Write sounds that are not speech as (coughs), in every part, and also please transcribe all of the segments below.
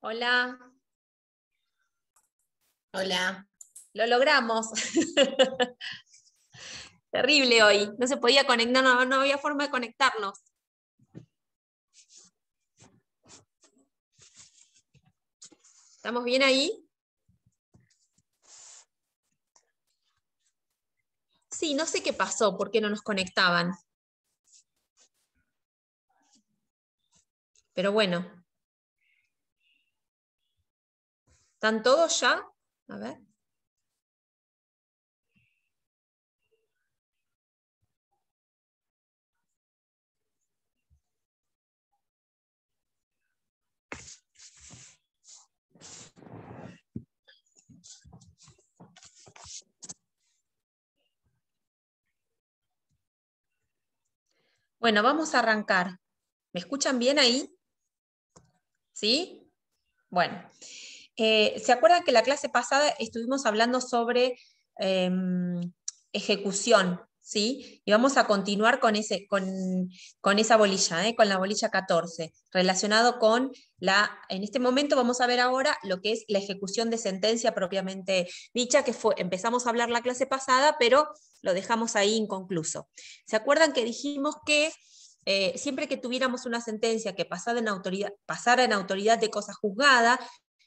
Hola. Hola. Lo logramos. (laughs) Terrible hoy. No se podía conectar, no, había forma de conectarnos. ¿Estamos bien ahí? Sí, no sé qué pasó, por qué no nos conectaban. Pero bueno, ¿Están todos ya? A ver. Bueno, vamos a arrancar. ¿Me escuchan bien ahí? ¿Sí? Bueno. Eh, ¿Se acuerdan que la clase pasada estuvimos hablando sobre em, ejecución? ¿Sí? Y vamos a continuar con, ese, con, esa bolilla, ¿eh? con la bolilla 14, relacionado con la, en este momento vamos a ver ahora lo que es la ejecución de sentencia propiamente dicha, que fue, empezamos a hablar la clase pasada, pero lo dejamos ahí inconcluso. ¿Se acuerdan que dijimos que eh, siempre que tuviéramos una sentencia que pasara en, autoridad, pasara en autoridad de cosa juzgada,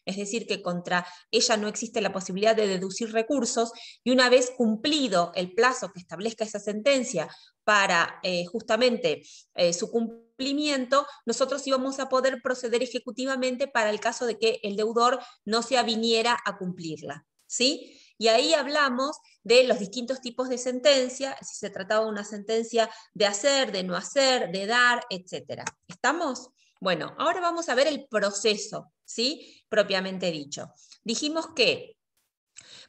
es decir, que contra ella no existe la posibilidad de deducir recursos, y una vez cumplido el plazo que establezca esa sentencia para eh, justamente eh, su cumplimiento, nosotros íbamos a poder proceder ejecutivamente para el caso de que el deudor no se aviniera a cumplirla. ¿Sí? Y ahí hablamos de los distintos tipos de sentencia, si se trataba de una sentencia de hacer, de no hacer, de dar, etc. ¿Estamos? Bueno, ahora vamos a ver el proceso ¿sí? Propiamente dicho. Dijimos que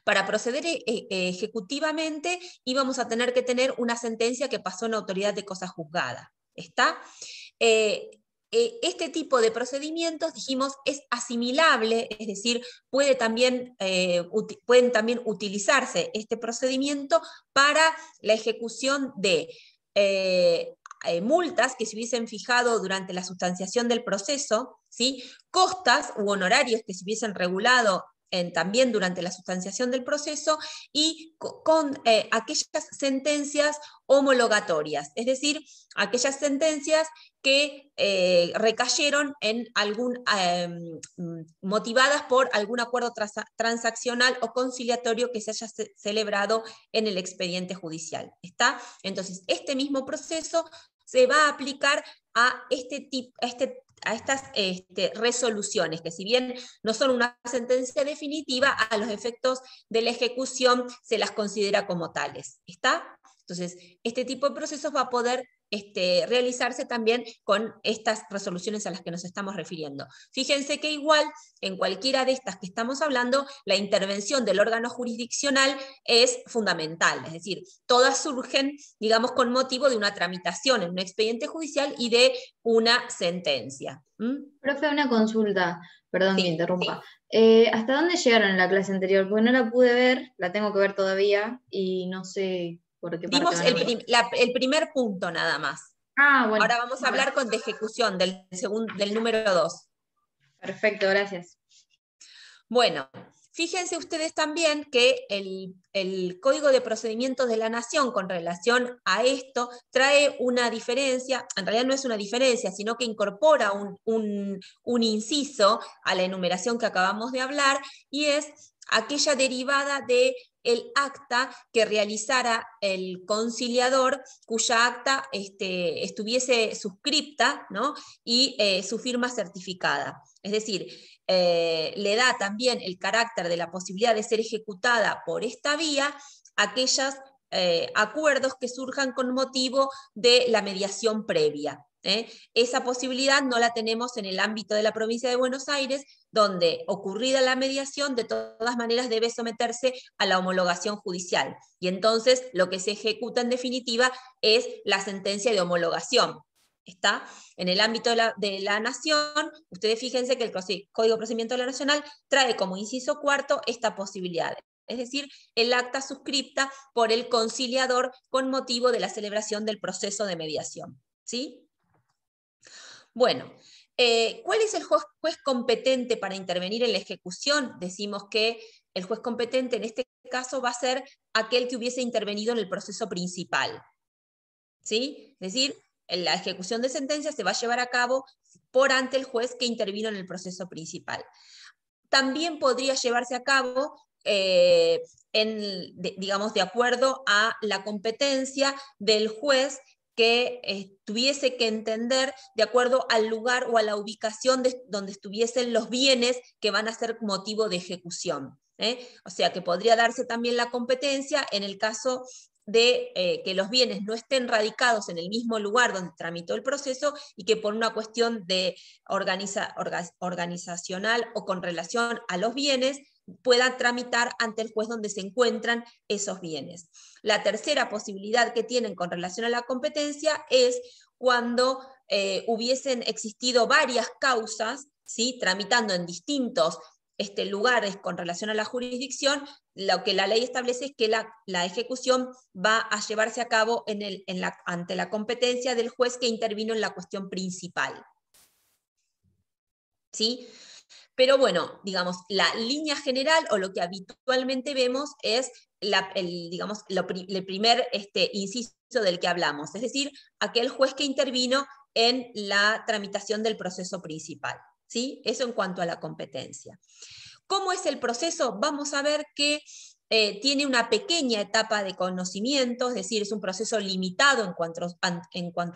para proceder eh, eh, ejecutivamente íbamos a tener que tener una sentencia que pasó en autoridad de cosa juzgada. ¿Está? Eh, este tipo de procedimientos, dijimos, es asimilable, es decir, puede también, pueden también utilizarse este procedimiento para la ejecución de multas que se hubiesen fijado durante la sustanciación del proceso, costas u honorarios que se hubiesen regulado en, también durante la sustanciación del proceso y con eh, aquellas sentencias homologatorias, es decir, aquellas sentencias que eh, recayeron en algún, em, motivadas por algún acuerdo transaccional o conciliatorio que se haya celebrado en el expediente judicial. ¿Está? Entonces, este mismo proceso se va a aplicar a este, tipo este a estas este, resoluciones, que si bien no son una sentencia definitiva, a los efectos de la ejecución se las considera como tales. ¿Está? Entonces, este tipo de procesos va a poder este, realizarse también con estas resoluciones a las que nos estamos refiriendo. Fíjense que igual, en cualquiera de estas que estamos hablando, la intervención del órgano jurisdiccional es fundamental, es decir, todas surgen, digamos, con motivo de una tramitación en un expediente judicial y de una sentencia. Profe, una consulta, perdón que interrumpa. Eh, ¿Hasta dónde llegaron en la clase anterior? Porque no la pude ver, la tengo que ver todavía y no sé porque Dimos el, primer punto nada más. Ah, Ahora vamos a hablar con de ejecución del, del número 2. Perfecto, gracias. Bueno, fíjense ustedes también que el, Código de Procedimientos de la Nación con relación a esto trae una diferencia, en realidad no es una diferencia, sino que incorpora un, un inciso a la enumeración que acabamos de hablar y es aquella derivada de el acta que realizara el conciliador, cuya acta este, estuviese suscripta ¿no? y eh, su firma certificada. Es decir, eh, le da también el carácter de la posibilidad de ser ejecutada por esta vía aquellos eh, acuerdos que surjan con motivo de la mediación previa. ¿eh? Esa posibilidad no la tenemos en el ámbito de la provincia de Buenos Aires, donde ocurrida la mediación, de todas maneras debe someterse a la homologación judicial. Y entonces lo que se ejecuta en definitiva es la sentencia de homologación. Está en el ámbito de la, de la nación. Ustedes fíjense que el Código de Procedimiento de la Nacional trae como inciso cuarto esta posibilidad es decir, el acta suscripta por el conciliador con motivo de la celebración del proceso de mediación. ¿Sí? Bueno, eh, ¿cuál es el juez competente para intervenir en la ejecución? Decimos que el juez competente en este caso va a ser aquel que hubiese intervenido en el proceso principal. ¿Sí? Es decir, la ejecución de sentencia se va a llevar a cabo por ante el juez que intervino en el proceso principal. También podría llevarse a cabo, eh, digamos, de acuerdo a la competencia del juez que eh, tuviese que entender de acuerdo al lugar o a la ubicación de, donde estuviesen los bienes que van a ser motivo de ejecución. ¿eh? O sea que podría darse también la competencia en el caso de eh, que los bienes no estén radicados en el mismo lugar donde tramitó el proceso y que por una cuestión de organiza, organizacional o con relación a los bienes pueda tramitar ante el juez donde se encuentran esos bienes. La tercera posibilidad que tienen con relación a la competencia es cuando eh, hubiesen existido varias causas, ¿sí? tramitando en distintos este, lugares con relación a la jurisdicción, lo que la ley establece es que la, ejecución va a llevarse a cabo en el, ante la competencia del juez que intervino en la cuestión principal. ¿Sí? Pero bueno, digamos, la línea general o lo que habitualmente vemos es la, el, digamos, lo, el primer este, inciso del que hablamos, es decir, aquel juez que intervino en la tramitación del proceso principal. ¿sí? Eso en cuanto a la competencia. ¿Cómo es el proceso? Vamos a ver que eh, tiene una pequeña etapa de conocimiento, es decir, es un proceso limitado en cuanto,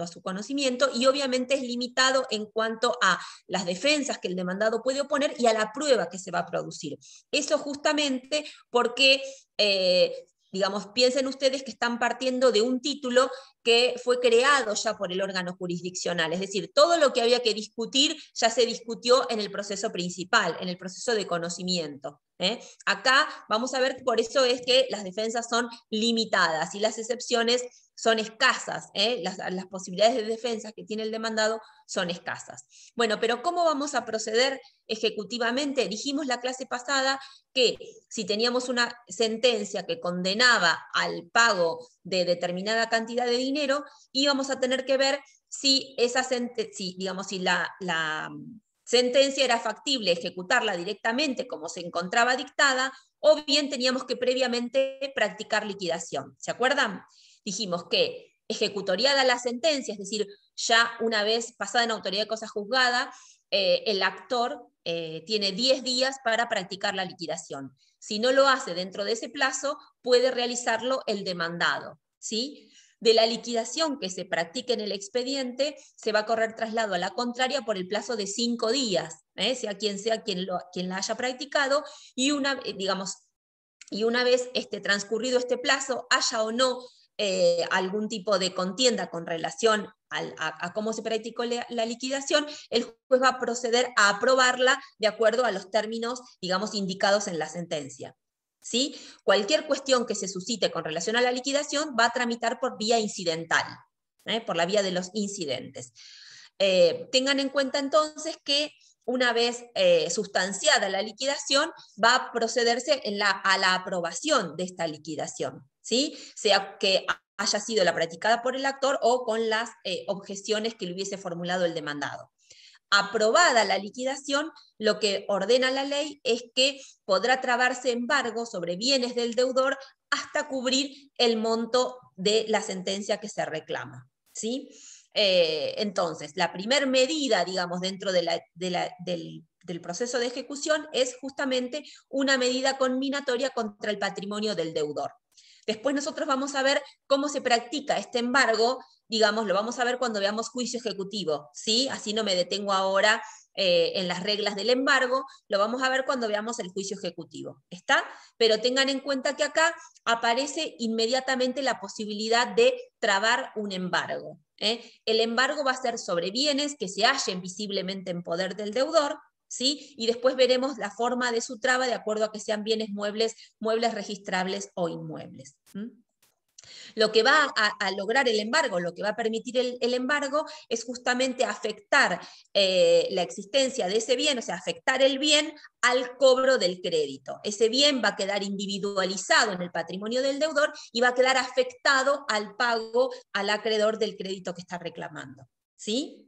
a su conocimiento y obviamente es limitado en cuanto a las defensas que el demandado puede oponer y a la prueba que se va a producir. Eso justamente porque eh, digamos, piensen ustedes que están partiendo de un título que fue creado ya por el órgano jurisdiccional, es decir, todo lo que había que discutir ya se discutió en el proceso principal, en el proceso de conocimiento. ¿eh? Acá vamos a ver, por eso es que las defensas son limitadas y las excepciones son escasas, ¿eh? las, posibilidades de defensa que tiene el demandado son escasas. Bueno, pero ¿cómo vamos a proceder ejecutivamente? Dijimos la clase pasada que si teníamos una sentencia que condenaba al pago de determinada cantidad de dinero, íbamos a tener que ver si esa si, digamos, si la sentencia era factible ejecutarla directamente como se encontraba dictada, o bien teníamos que previamente practicar liquidación. ¿Se acuerdan? dijimos que ejecutoriada la sentencia, es decir, ya una vez pasada en autoridad de cosa juzgada, eh, el actor eh, tiene 10 días para practicar la liquidación. Si no lo hace dentro de ese plazo, puede realizarlo el demandado. ¿sí? De la liquidación que se practique en el expediente, se va a correr traslado a la contraria por el plazo de 5 días, ¿eh? sea quien sea quien, quien la haya practicado, y una, digamos, una vez este, transcurrido este plazo, haya o no eh, algún tipo de contienda con relación a, cómo se practicó la, liquidación, el juez va a proceder a aprobarla de acuerdo a los términos, digamos, indicados en la sentencia. ¿Sí? Cualquier cuestión que se suscite con relación a la liquidación va a tramitar por vía incidental, ¿eh? por la vía de los incidentes. Eh, tengan en cuenta entonces que una vez sustanciada la liquidación, va a procederse a la aprobación de esta liquidación sea que haya sido la practicada por el actor o con las eh, objeciones que le hubiese formulado el demandado. Aprobada la liquidación, lo que ordena la ley es que podrá trabarse embargo sobre bienes del deudor hasta cubrir el monto de la sentencia que se reclama. ¿sí? Eh, entonces, la primer medida, digamos, dentro del, del proceso de ejecución es justamente una medida combinatoria contra el patrimonio del deudor. Después nosotros vamos a ver cómo se practica este embargo, digamos, lo vamos a ver cuando veamos juicio ejecutivo, ¿sí? Así no me detengo ahora eh, en las reglas del embargo, lo vamos a ver cuando veamos el juicio ejecutivo, ¿está? Pero tengan en cuenta que acá aparece inmediatamente la posibilidad de trabar un embargo. ¿eh? El embargo va a ser sobre bienes que se hallen visiblemente en poder del deudor, ¿sí? Y después veremos la forma de su traba de acuerdo a que sean bienes muebles, muebles registrables o inmuebles. Lo que va a, lograr el embargo, lo que va a permitir el, embargo es justamente afectar eh, la existencia de ese bien, o sea, afectar el bien al cobro del crédito. Ese bien va a quedar individualizado en el patrimonio del deudor y va a quedar afectado al pago al acreedor del crédito que está reclamando. ¿Sí?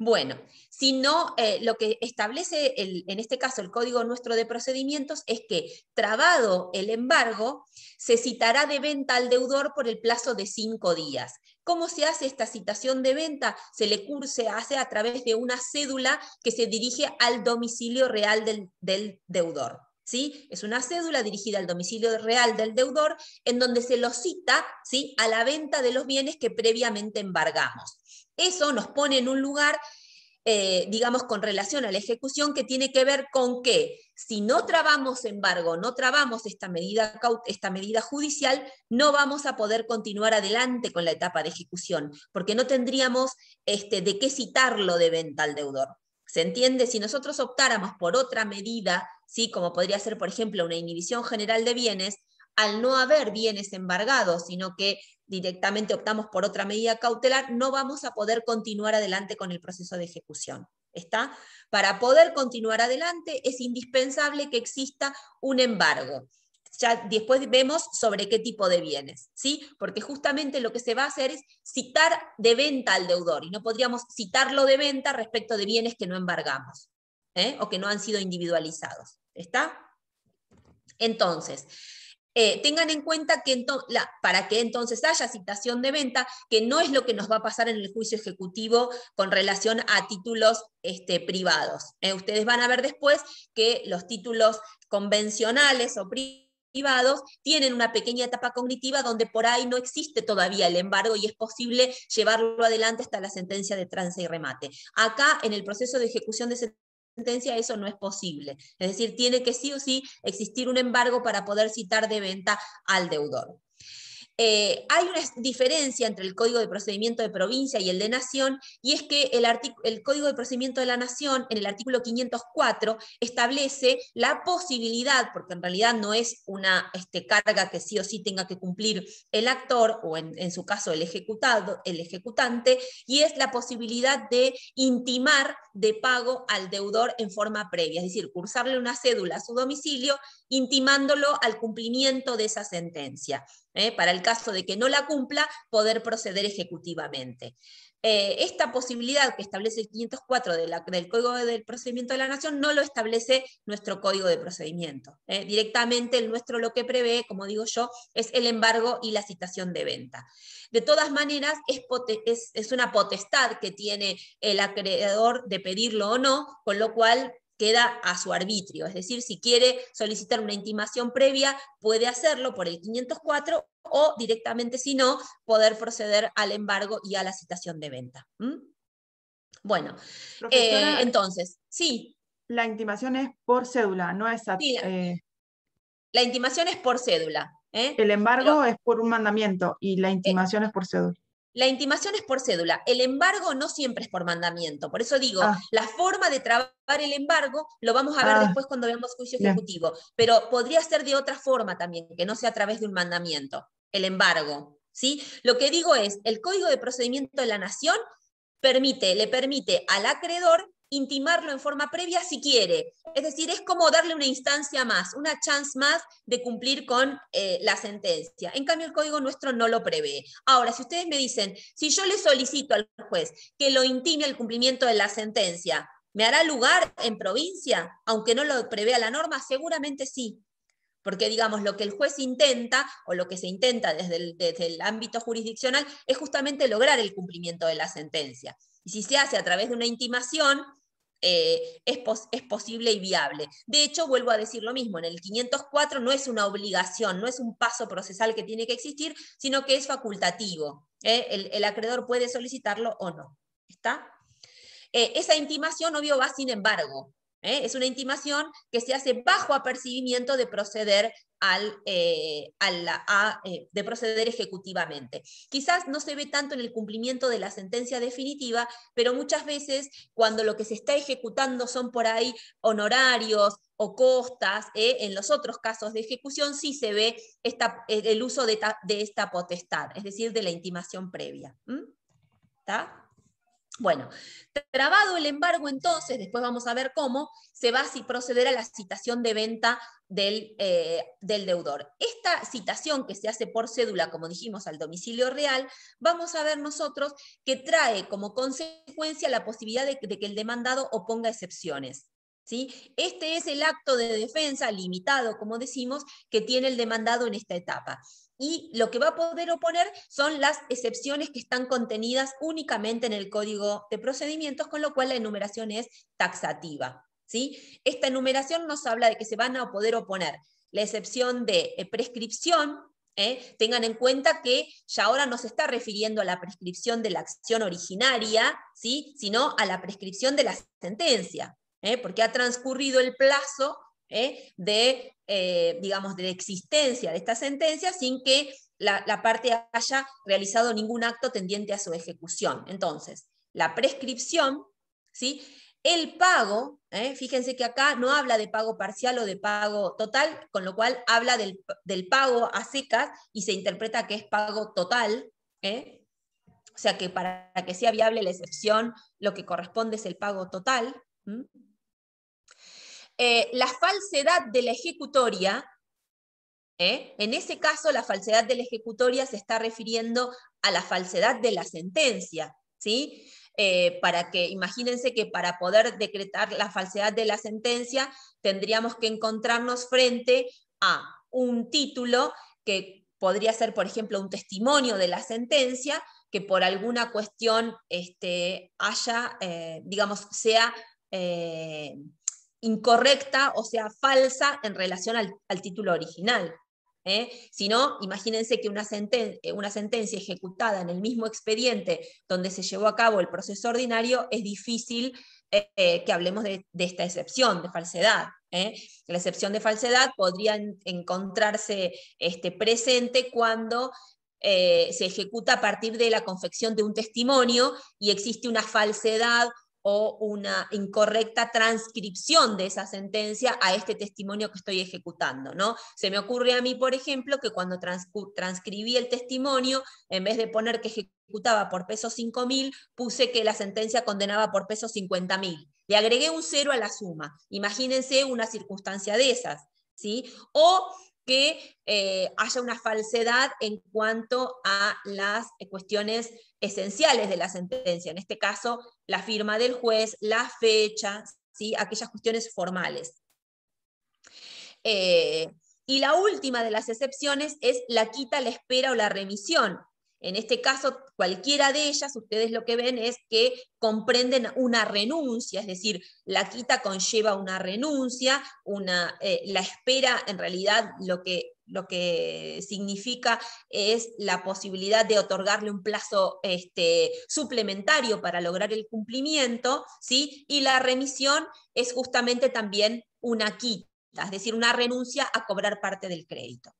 Bueno, si no, eh, lo que establece en este caso el código nuestro de procedimientos es que, trabado el embargo, se citará de venta al deudor por el plazo de cinco días. ¿Cómo se hace esta citación de venta? Se le curse, hace a través de una cédula que se dirige al domicilio real del, deudor. ¿Sí? Es una cédula dirigida al domicilio real del deudor en donde se lo cita ¿sí? a la venta de los bienes que previamente embargamos. Eso nos pone en un lugar, eh, digamos, con relación a la ejecución que tiene que ver con que si no trabamos embargo, no trabamos esta medida, esta medida judicial, no vamos a poder continuar adelante con la etapa de ejecución, porque no tendríamos este, de qué citarlo de venta al deudor. ¿Se entiende? Si nosotros optáramos por otra medida, ¿sí? como podría ser, por ejemplo, una inhibición general de bienes, al no haber bienes embargados, sino que directamente optamos por otra medida cautelar, no vamos a poder continuar adelante con el proceso de ejecución. ¿Está? Para poder continuar adelante es indispensable que exista un embargo. Ya después vemos sobre qué tipo de bienes, ¿sí? Porque justamente lo que se va a hacer es citar de venta al deudor y no podríamos citarlo de venta respecto de bienes que no embargamos ¿eh? o que no han sido individualizados. ¿Está? Entonces, eh, tengan en cuenta que para que entonces haya citación de venta, que no es lo que nos va a pasar en el juicio ejecutivo con relación a títulos este, privados. Eh, ustedes van a ver después que los títulos convencionales o privados tienen una pequeña etapa cognitiva donde por ahí no existe todavía el embargo y es posible llevarlo adelante hasta la sentencia de trance y remate. Acá, en el proceso de ejecución de eso no es posible. Es decir, tiene que sí o sí existir un embargo para poder citar de venta al deudor. Eh, hay una diferencia entre el Código de Procedimiento de Provincia y el de Nación, y es que el, Código de Procedimiento de la Nación, en el artículo 504, establece la posibilidad, porque en realidad no es una este, carga que sí o sí tenga que cumplir el actor, o en, su caso el ejecutado, el ejecutante, y es la posibilidad de intimar de pago al deudor en forma previa, es decir, cursarle una cédula a su domicilio, intimándolo al cumplimiento de esa sentencia. ¿eh? para el caso de que no la cumpla, poder proceder ejecutivamente. Eh, esta posibilidad que establece el 504 del Código del Procedimiento de la Nación no lo establece nuestro Código de Procedimiento. ¿eh? Directamente el nuestro lo que prevé, como digo yo, es el embargo y la citación de venta. De todas maneras, es una potestad que tiene el acreedor de pedirlo o no, con lo cual queda a su arbitrio, es decir, si quiere solicitar una intimación previa, puede hacerlo por el 504 o directamente, si no, poder proceder al embargo y a la citación de venta. ¿Mm? Bueno, eh, entonces, sí. La intimación es por cédula, no es... Eh, la, intimación es por cédula. ¿eh? El embargo es por un mandamiento y la intimación es por cédula. La intimación es por cédula, el embargo no siempre es por mandamiento. Por eso digo, ah. la forma de trabajar el embargo lo vamos a ver ah. después cuando veamos juicio ejecutivo, pero podría ser de otra forma también, que no sea a través de un mandamiento, el embargo. ¿sí? Lo que digo es, el Código de Procedimiento de la Nación permite, le permite al acreedor intimarlo en forma previa si quiere. Es decir, es como darle una instancia más, una chance más de cumplir con eh, la sentencia. En cambio, el código nuestro no lo prevé. Ahora, si ustedes me dicen, si yo le solicito al juez que lo intime el cumplimiento de la sentencia, ¿me hará lugar en provincia, aunque no lo prevé la norma? Seguramente sí. Porque, digamos, lo que el juez intenta, o lo que se intenta desde desde el ámbito jurisdiccional, es justamente lograr el cumplimiento de la sentencia. Y si se hace a través de una intimación, eh, es, es, posible y viable. De hecho, vuelvo a decir lo mismo, en el 504 no es una obligación, no es un paso procesal que tiene que existir, sino que es facultativo. ¿eh? El, acreedor puede solicitarlo o no. ¿Está? Eh, esa intimación, obvio, va sin embargo. ¿eh? Es una intimación que se hace bajo apercibimiento de proceder, al, eh, eh, de proceder ejecutivamente. Quizás no se ve tanto en el cumplimiento de la sentencia definitiva, pero muchas veces cuando lo que se está ejecutando son por ahí honorarios o costas, en los otros casos de ejecución sí se ve el uso de, de, esta potestad, es decir, de la intimación previa. ¿Mm? ¿Está? Bueno, trabado el embargo, entonces, después vamos a ver cómo, se va a proceder a la citación de venta eh, del, deudor. Esta citación que se hace por cédula, como dijimos, al domicilio real, vamos a ver nosotros que trae como consecuencia la posibilidad de, de que el demandado oponga excepciones. ¿Sí? Este es el acto de defensa limitado, como decimos, que tiene el demandado en esta etapa y lo que va a poder oponer son las excepciones que están contenidas únicamente en el código de procedimientos, con lo cual la enumeración es taxativa. ¿sí? Esta enumeración nos habla de que se van a poder oponer la excepción de eh, prescripción. ¿eh? Tengan en cuenta que ya ahora no se está refiriendo a la prescripción de la acción originaria, ¿sí? sino a la prescripción de la sentencia, ¿eh? porque ha transcurrido el plazo ¿eh? de, eh, digamos, de existencia de esta sentencia sin que la, parte haya realizado ningún acto tendiente a su ejecución. Entonces, la prescripción, ¿sí? El pago, ¿eh? fíjense que acá no habla de pago parcial o de pago total, con lo cual habla del, pago a secas y se interpreta que es pago total. O sea que para que sea viable la excepción, lo que corresponde es el pago total. Eh, la falsedad de la ejecutoria, ¿eh? en ese caso la falsedad de la ejecutoria se está refiriendo a la falsedad de la sentencia, ¿sí? Eh, para que, imagínense que para poder decretar la falsedad de la sentencia, tendríamos que encontrarnos frente a un título que podría ser, por ejemplo, un testimonio de la sentencia, que por alguna cuestión este, haya, digamos, sea incorrecta, o sea, falsa en relación al, título original. ¿eh? Si no, imagínense que eh, una, sentencia ejecutada en el mismo expediente donde se llevó a cabo el proceso ordinario es difícil eh, que hablemos de, esta excepción de falsedad. La excepción de falsedad podría encontrarse este, presente cuando se ejecuta a partir de la confección de un testimonio y existe una falsedad o una incorrecta transcripción de esa sentencia a este testimonio que estoy ejecutando, ¿no? Se me ocurre a mí, por ejemplo, que cuando transcribí el testimonio, en vez de poner que ejecutaba por pesos 5.000, puse que la sentencia condenaba por pesos 50.000. Le agregué un cero a la suma. Imagínense una circunstancia de esas, ¿sí? O que eh, haya una falsedad en cuanto a las cuestiones esenciales de la sentencia, en este caso la firma del juez, la fecha, ¿sí? aquellas cuestiones formales. Eh, y la última de las excepciones es la quita, la espera o la remisión, en este caso, cualquiera de ellas, ustedes lo que ven es que comprenden una renuncia, es decir, la quita conlleva una renuncia, una, eh, la espera en realidad lo que, lo que, significa es la posibilidad de otorgarle un plazo este, suplementario para lograr el cumplimiento, ¿sí? y la remisión es justamente también una quita, es decir, una renuncia a cobrar parte del crédito.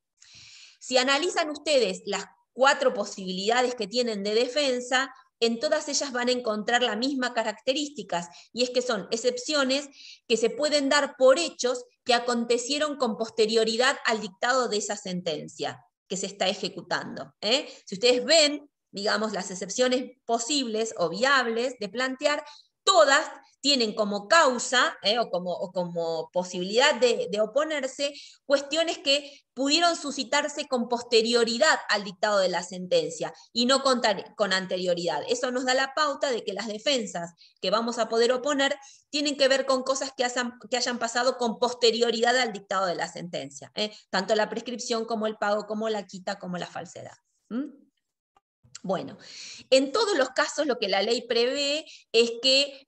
Si analizan ustedes las cuatro posibilidades que tienen de defensa, en todas ellas van a encontrar la misma características, y es que son excepciones que se pueden dar por hechos que acontecieron con posterioridad al dictado de esa sentencia que se está ejecutando. ¿eh? Si ustedes ven, digamos, las excepciones posibles o viables de plantear, todas tienen como causa eh, o, como, posibilidad de, oponerse cuestiones que pudieron suscitarse con posterioridad al dictado de la sentencia y no con, con anterioridad. Eso nos da la pauta de que las defensas que vamos a poder oponer tienen que ver con cosas que, hayan, pasado con posterioridad al dictado de la sentencia, eh, tanto la prescripción como el pago, como la quita, como la falsedad. Bueno, en todos los casos lo que la ley prevé es que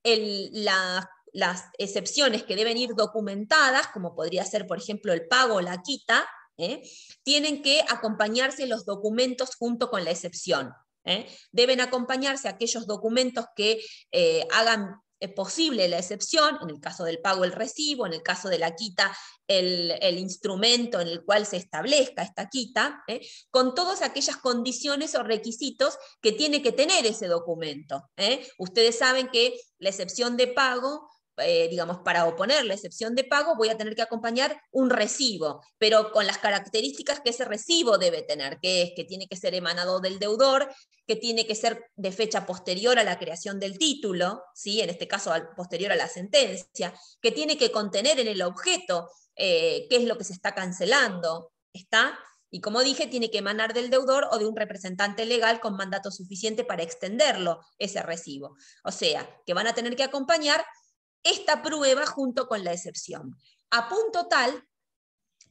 las excepciones que deben ir documentadas, como podría ser, por ejemplo, el pago o la quita, ¿eh? tienen que acompañarse los documentos junto con la excepción. ¿eh? Deben acompañarse aquellos documentos que eh, hagan es posible la excepción, en el caso del pago el recibo, en el caso de la quita el, instrumento en el cual se establezca esta quita, ¿eh? con todas aquellas condiciones o requisitos que tiene que tener ese documento. ¿eh? Ustedes saben que la excepción de pago eh, digamos, para oponer la excepción de pago, voy a tener que acompañar un recibo, pero con las características que ese recibo debe tener, que es que tiene que ser emanado del deudor, que tiene que ser de fecha posterior a la creación del título, ¿sí? en este caso posterior a la sentencia, que tiene que contener en el objeto eh, qué es lo que se está cancelando, ¿está? Y como dije, tiene que emanar del deudor o de un representante legal con mandato suficiente para extenderlo ese recibo. O sea, que van a tener que acompañar esta prueba junto con la excepción, a punto tal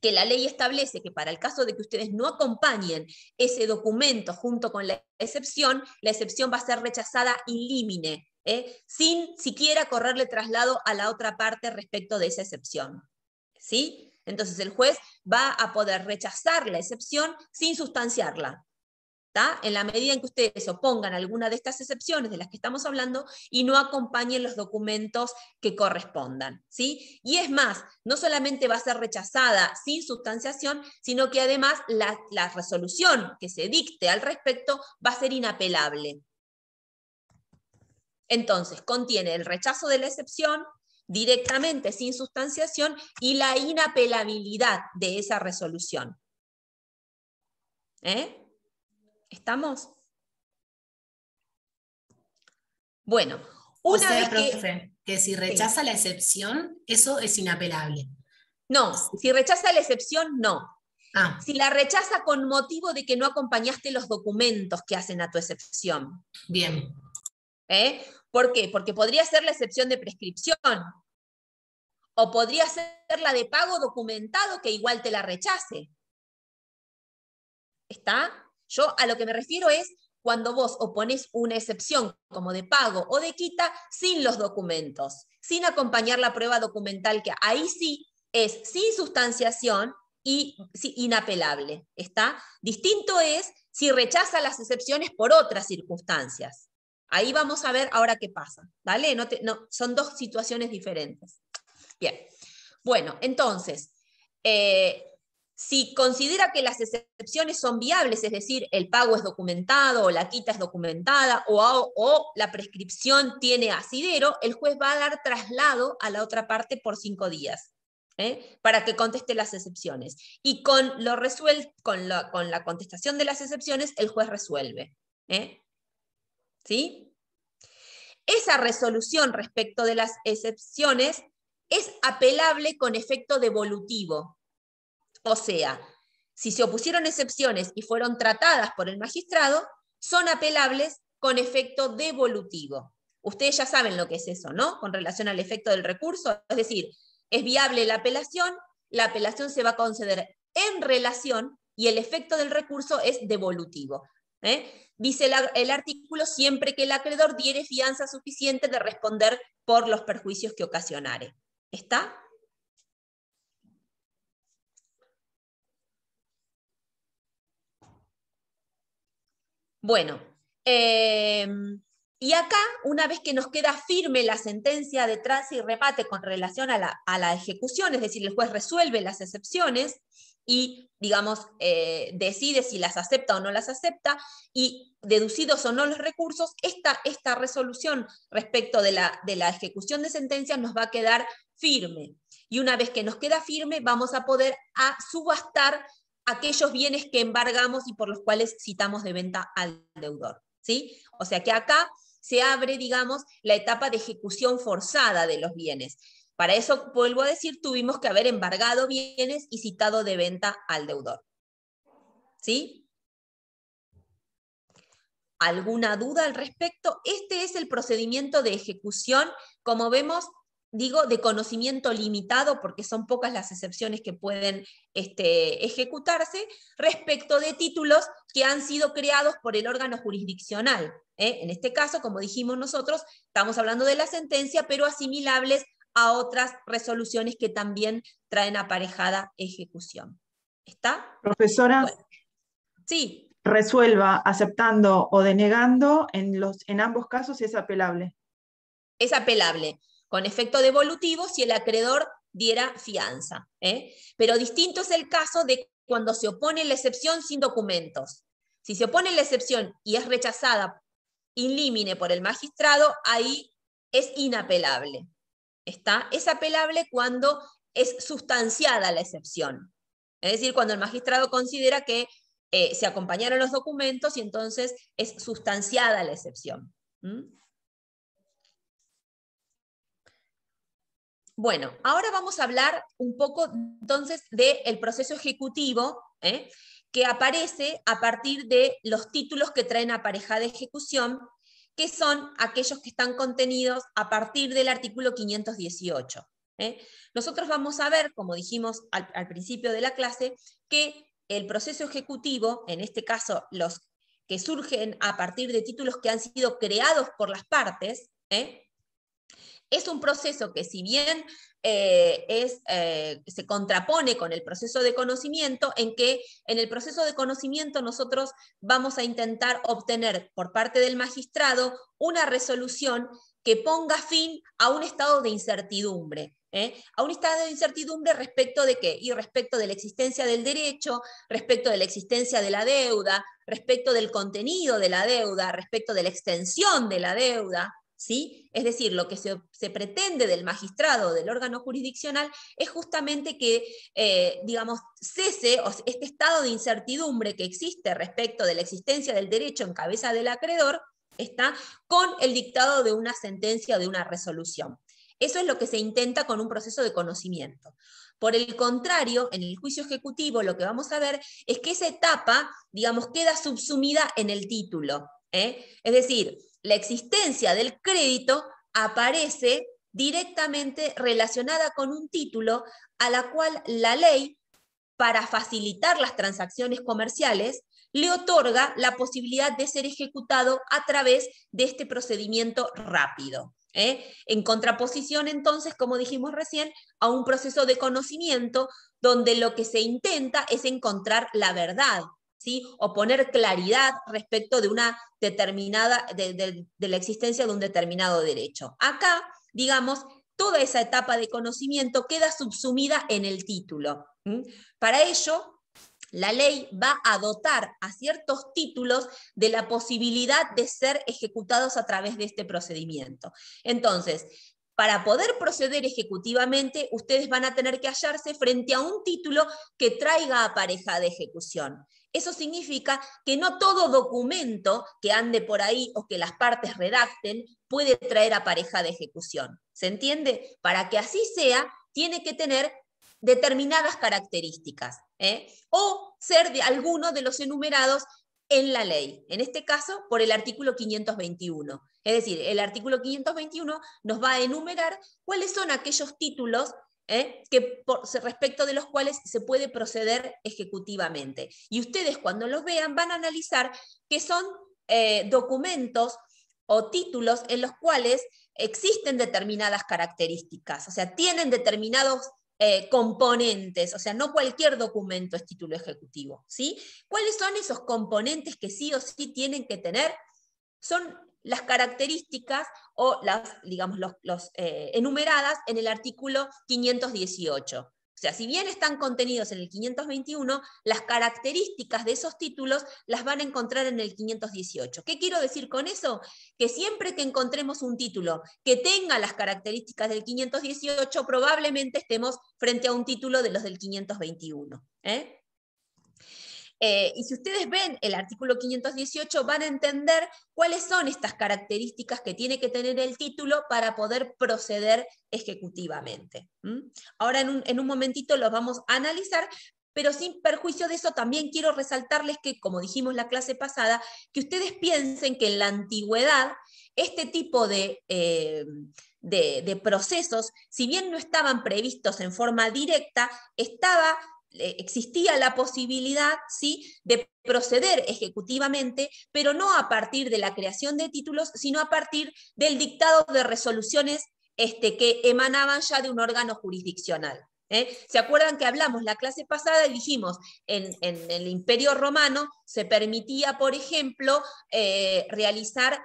que la ley establece que para el caso de que ustedes no acompañen ese documento junto con la excepción, la excepción va a ser rechazada in limine, ¿eh? sin siquiera correrle traslado a la otra parte respecto de esa excepción. ¿Sí? Entonces el juez va a poder rechazar la excepción sin sustanciarla, en la medida en que ustedes opongan alguna de estas excepciones de las que estamos hablando y no acompañen los documentos que correspondan. ¿sí? Y es más, no solamente va a ser rechazada sin sustanciación, sino que además la, la resolución que se dicte al respecto va a ser inapelable. Entonces, contiene el rechazo de la excepción directamente sin sustanciación y la inapelabilidad de esa resolución. ¿Eh? ¿Estamos? Bueno, una vez que... que... si rechaza la excepción, eso es inapelable. No, si rechaza la excepción, no. Ah. Si la rechaza con motivo de que no acompañaste los documentos que hacen a tu excepción. Bien. ¿Eh? ¿Por qué? Porque podría ser la excepción de prescripción. O podría ser la de pago documentado que igual te la rechace. ¿Está? Yo a lo que me refiero es cuando vos oponés una excepción como de pago o de quita sin los documentos, sin acompañar la prueba documental, que ahí sí es sin sustanciación y inapelable. ¿está? Distinto es si rechaza las excepciones por otras circunstancias. Ahí vamos a ver ahora qué pasa. ¿vale? son dos situaciones diferentes. Bien. Bueno, entonces, eh, si considera que las excepciones son viables, es decir, el pago es documentado o la quita es documentada o, la prescripción tiene asidero, el juez va a dar traslado a la otra parte por cinco días ¿eh? para que conteste las excepciones. Y con, con, la contestación de las excepciones, el juez resuelve. ¿eh? ¿Sí? Esa resolución respecto de las excepciones es apelable con efecto devolutivo. O sea, si se opusieron excepciones y fueron tratadas por el magistrado, son apelables con efecto devolutivo. Ustedes ya saben lo que es eso, ¿no? Con relación al efecto del recurso. Es decir, es viable la apelación, la apelación se va a conceder en relación y el efecto del recurso es devolutivo. ¿eh? Dice el, artículo siempre que el acreedor diere fianza suficiente de responder por los perjuicios que ocasionare. ¿Está? Bueno, em, y acá, una vez que nos queda firme la sentencia de trance y rebate con relación a la, ejecución, es decir, el juez resuelve las excepciones y, digamos, eh, decide si las acepta o no las acepta, y deducidos o no los recursos, esta, resolución respecto de la, ejecución de sentencia nos va a quedar firme. Y una vez que nos queda firme, vamos a poder a subastar aquellos bienes que embargamos y por los cuales citamos de venta al deudor. ¿sí? O sea que acá se abre, digamos, la etapa de ejecución forzada de los bienes. Para eso, vuelvo a decir, tuvimos que haber embargado bienes y citado de venta al deudor. ¿Sí? ¿Alguna duda al respecto? Este es el procedimiento de ejecución, como vemos, digo de conocimiento limitado, porque son pocas las excepciones que pueden este, ejecutarse, respecto de títulos que han sido creados por el órgano jurisdiccional. ¿eh? En este caso, como dijimos nosotros, estamos hablando de la sentencia, pero asimilables a otras resoluciones que también traen aparejada ejecución. ¿Está? Profesora. Sí. Resuelva aceptando o denegando, en, los, en ambos casos es apelable. Es apelable con efecto devolutivo si el acreedor diera fianza. ¿eh? Pero distinto es el caso de cuando se opone la excepción sin documentos. Si se opone la excepción y es rechazada in limine por el magistrado, ahí es inapelable. ¿Está? Es apelable cuando es sustanciada la excepción. Es decir, cuando el magistrado considera que eh, se acompañaron los documentos y entonces es sustanciada la excepción. ¿Mm? Bueno, ahora vamos a hablar un poco entonces del proceso ejecutivo ¿eh? que aparece a partir de los títulos que traen aparejada de ejecución, que son aquellos que están contenidos a partir del artículo 518. ¿eh? Nosotros vamos a ver, como dijimos al, al principio de la clase, que el proceso ejecutivo, en este caso los que surgen a partir de títulos que han sido creados por las partes, ¿eh? Es un proceso que si bien eh, eh, se contrapone con el proceso de conocimiento, en que en el proceso de conocimiento nosotros vamos a intentar obtener por parte del magistrado una resolución que ponga fin a un estado de incertidumbre. ¿eh? a un estado de incertidumbre respecto de qué, y respecto de la existencia del derecho, respecto de la existencia de la deuda, respecto del contenido de la deuda, respecto de la extensión de la deuda, ¿sí? Es decir, lo que se, pretende del magistrado, del órgano jurisdiccional, es justamente que, eh, digamos, cese este estado de incertidumbre que existe respecto de la existencia del derecho en cabeza del acreedor, está con el dictado de una sentencia o de una resolución. Eso es lo que se intenta con un proceso de conocimiento. Por el contrario, en el juicio ejecutivo lo que vamos a ver es que esa etapa, digamos, queda subsumida en el título. ¿eh? Es decir, la existencia del crédito aparece directamente relacionada con un título a la cual la ley, para facilitar las transacciones comerciales, le otorga la posibilidad de ser ejecutado a través de este procedimiento rápido. ¿eh? En contraposición, entonces, como dijimos recién, a un proceso de conocimiento donde lo que se intenta es encontrar la verdad, o poner claridad respecto de, una determinada, de, la existencia de un determinado derecho. Acá, digamos, toda esa etapa de conocimiento queda subsumida en el título. Para ello, la ley va a dotar a ciertos títulos de la posibilidad de ser ejecutados a través de este procedimiento. Entonces, para poder proceder ejecutivamente, ustedes van a tener que hallarse frente a un título que traiga a pareja de ejecución. Eso significa que no todo documento que ande por ahí o que las partes redacten puede traer a pareja de ejecución. ¿Se entiende? Para que así sea, tiene que tener determinadas características ¿eh? o ser de alguno de los enumerados en la ley, en este caso por el artículo 521. Es decir, el artículo 521 nos va a enumerar cuáles son aquellos títulos ¿eh? que por, respecto de los cuales se puede proceder ejecutivamente. Y ustedes cuando los vean van a analizar que son eh, documentos o títulos en los cuales existen determinadas características, o sea, tienen determinados eh, componentes, o sea, no cualquier documento es título ejecutivo. ¿sí? ¿Cuáles son esos componentes que sí o sí tienen que tener? Son las características o las, digamos, los, eh, enumeradas en el artículo 518. O sea, si bien están contenidos en el 521, las características de esos títulos las van a encontrar en el 518. ¿Qué quiero decir con eso? Que siempre que encontremos un título que tenga las características del 518, probablemente estemos frente a un título de los del 521. ¿eh? Eh, y si ustedes ven el artículo 518, van a entender cuáles son estas características que tiene que tener el título para poder proceder ejecutivamente. Ahora en un, momentito los vamos a analizar, pero sin perjuicio de eso, también quiero resaltarles que, como dijimos la clase pasada, que ustedes piensen que en la antigüedad este tipo de, eh, de, de procesos, si bien no estaban previstos en forma directa, estaba eh, existía la posibilidad ¿sí? de proceder ejecutivamente, pero no a partir de la creación de títulos, sino a partir del dictado de resoluciones este, que emanaban ya de un órgano jurisdiccional. ¿eh? ¿Se acuerdan que hablamos la clase pasada y dijimos, en, el Imperio Romano se permitía, por ejemplo, eh, realizar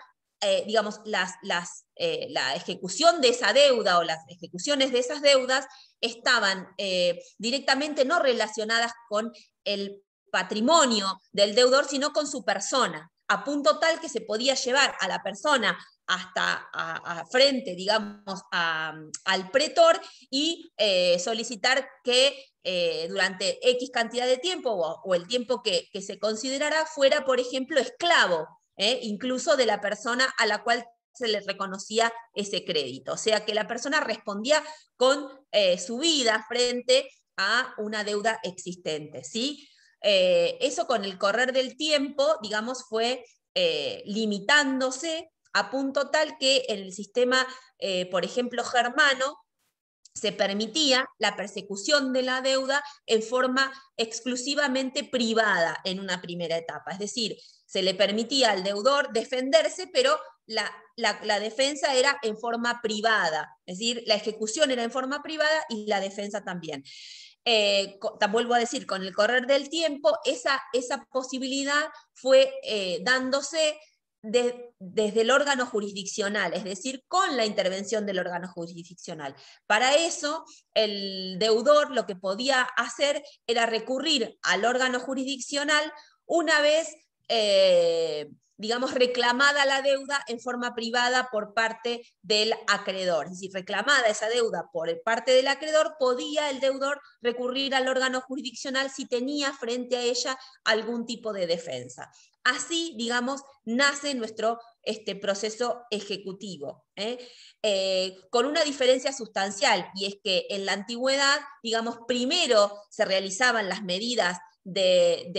digamos, las, las, la ejecución de esa deuda o las ejecuciones de esas deudas estaban eh, directamente no relacionadas con el patrimonio del deudor, sino con su persona, a punto tal que se podía llevar a la persona hasta frente, digamos, al pretor y eh, solicitar que eh, durante X cantidad de tiempo o, el tiempo que, se considerara fuera, por ejemplo, esclavo, incluso de la persona a la cual se le reconocía ese crédito. O sea que la persona respondía con eh, su vida frente a una deuda existente. ¿sí? Eh, eso con el correr del tiempo, digamos, fue eh, limitándose a punto tal que en el sistema, por ejemplo, germano, se permitía la persecución de la deuda en forma exclusivamente privada en una primera etapa. Es decir, se le permitía al deudor defenderse, pero la, defensa era en forma privada, es decir, la ejecución era en forma privada y la defensa también. Eh, vuelvo a decir, con el correr del tiempo, esa, esa posibilidad fue eh, dándose desde el órgano jurisdiccional, es decir, con la intervención del órgano jurisdiccional. Para eso, el deudor lo que podía hacer era recurrir al órgano jurisdiccional una vez eh, digamos, reclamada la deuda en forma privada por parte del acreedor. Es decir, reclamada esa deuda por parte del acreedor, podía el deudor recurrir al órgano jurisdiccional si tenía frente a ella algún tipo de defensa. Así, digamos, nace nuestro este, proceso ejecutivo, ¿eh? Eh, con una diferencia sustancial, y es que en la antigüedad, digamos, primero se realizaban las medidas de,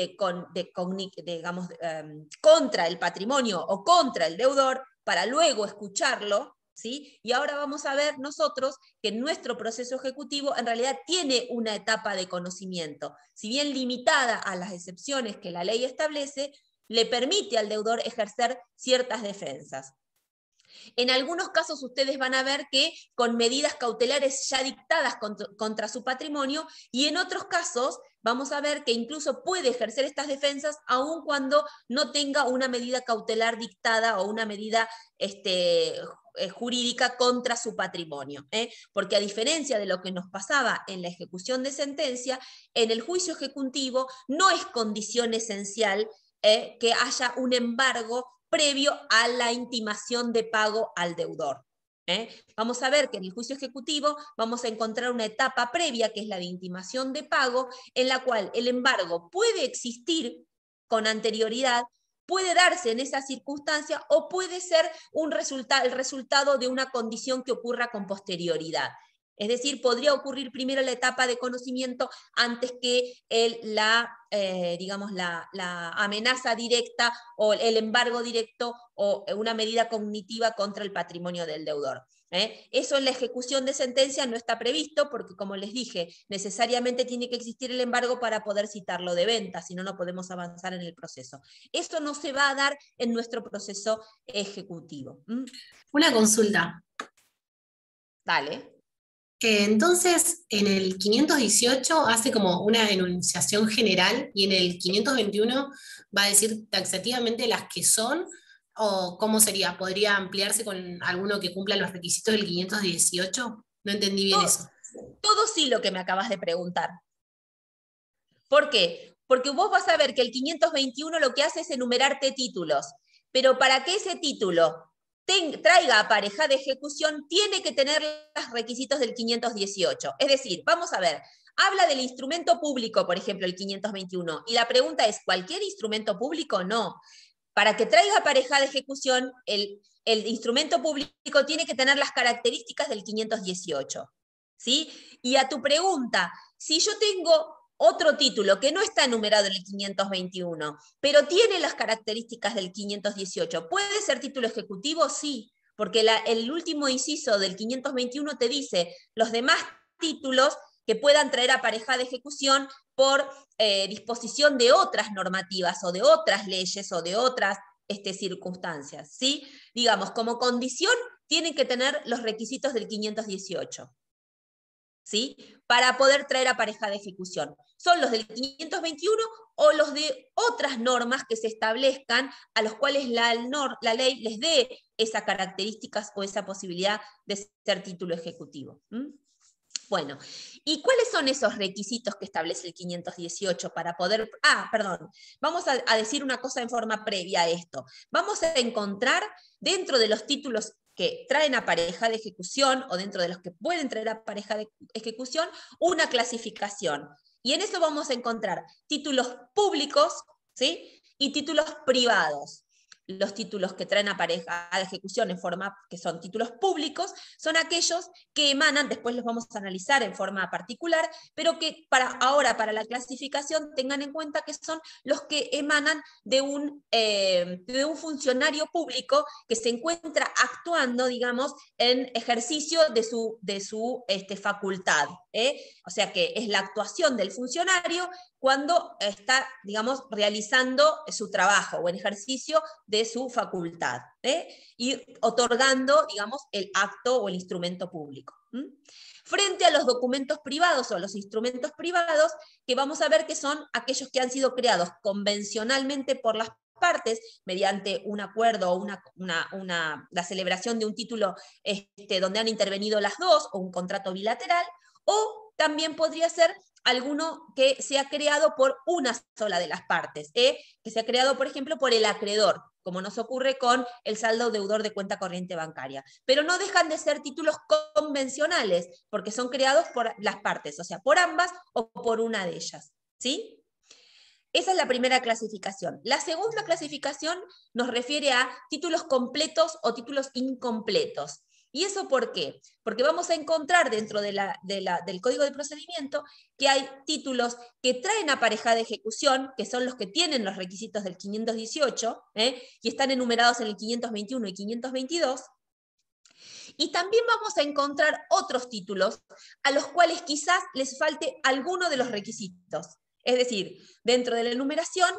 digamos, em, contra el patrimonio o contra el deudor para luego escucharlo. ¿sí? Y ahora vamos a ver nosotros que nuestro proceso ejecutivo en realidad tiene una etapa de conocimiento. Si bien limitada a las excepciones que la ley establece, le permite al deudor ejercer ciertas defensas. En algunos casos ustedes van a ver que con medidas cautelares ya dictadas contra, su patrimonio y en otros casos vamos a ver que incluso puede ejercer estas defensas aun cuando no tenga una medida cautelar dictada o una medida este, eh, jurídica contra su patrimonio. ¿eh? Porque a diferencia de lo que nos pasaba en la ejecución de sentencia, en el juicio ejecutivo no es condición esencial ¿eh? que haya un embargo previo a la intimación de pago al deudor. ¿eh? Vamos a ver que en el juicio ejecutivo vamos a encontrar una etapa previa, que es la de intimación de pago, en la cual el embargo puede existir con anterioridad, puede darse en esa circunstancia o puede ser el resultado de una condición que ocurra con posterioridad. Es decir, podría ocurrir primero la etapa de conocimiento antes que la, eh, digamos, la, amenaza directa o el embargo directo o una medida cognitiva contra el patrimonio del deudor. ¿eh? Eso en la ejecución de sentencia no está previsto porque, como les dije, necesariamente tiene que existir el embargo para poder citarlo de venta, si no, no podemos avanzar en el proceso. Eso no se va a dar en nuestro proceso ejecutivo. Una consulta. Dale. Eh, entonces, en el 518 hace como una enunciación general y en el 521 va a decir taxativamente las que son o cómo sería. ¿Podría ampliarse con alguno que cumpla los requisitos del 518? No entendí bien eso. Todo sí lo que me acabas de preguntar. ¿Por qué? Porque vos vas a ver que el 521 lo que hace es enumerarte títulos, pero para qué ese título traiga a pareja de ejecución, tiene que tener los requisitos del 518. Es decir, vamos a ver, habla del instrumento público, por ejemplo, el 521, y la pregunta es, ¿cualquier instrumento público? No. Para que traiga pareja de ejecución, el, el instrumento público tiene que tener las características del 518. ¿sí? Y a tu pregunta, si yo tengo otro título que no está enumerado en el 521, pero tiene las características del 518. ¿Puede ser título ejecutivo? Sí, porque el último inciso del 521 te dice los demás títulos que puedan traer aparejada ejecución por eh, disposición de otras normativas o de otras leyes o de otras este, circunstancias. ¿sí? Digamos, como condición tienen que tener los requisitos del 518. ¿sí? Para poder traer a pareja de ejecución. Son los del 521 o los de otras normas que se establezcan a los cuales la, ley les dé esas características o esa posibilidad de ser título ejecutivo. ¿Mm? Bueno, ¿y cuáles son esos requisitos que establece el 518 para poder... Ah, perdón, vamos a, a, decir una cosa en forma previa a esto. Vamos a encontrar dentro de los títulos que traen a pareja de ejecución o dentro de los que pueden traer a pareja de ejecución una clasificación. Y en eso vamos a encontrar títulos públicos ¿sí? y títulos privados los títulos que traen a, pareja, a ejecución en forma que son títulos públicos, son aquellos que emanan, después los vamos a analizar en forma particular, pero que para ahora, para la clasificación, tengan en cuenta que son los que emanan de un, eh, un funcionario público que se encuentra actuando, digamos, en ejercicio de su, de su este, facultad. ¿eh? O sea que es la actuación del funcionario cuando está, digamos, realizando su trabajo o en ejercicio de de su facultad ¿eh? y otorgando, digamos, el acto o el instrumento público. Frente a los documentos privados o los instrumentos privados, que vamos a ver que son aquellos que han sido creados convencionalmente por las partes mediante un acuerdo o una, una, una, la celebración de un título este, donde han intervenido las dos o un contrato bilateral, o también podría ser alguno que se ha creado por una sola de las partes, ¿eh? que se ha creado, por ejemplo, por el acreedor, como nos ocurre con el saldo deudor de cuenta corriente bancaria. Pero no dejan de ser títulos convencionales, porque son creados por las partes, o sea, por ambas o por una de ellas. ¿sí? Esa es la primera clasificación. La segunda clasificación nos refiere a títulos completos o títulos incompletos. ¿Y eso por qué? Porque vamos a encontrar dentro del código de procedimiento que hay títulos que traen de ejecución, que son los que tienen los requisitos del 518, ¿eh? y están enumerados en el 521 y 522. Y también vamos a encontrar otros títulos a los cuales quizás les falte alguno de los requisitos. Es decir, dentro de la enumeración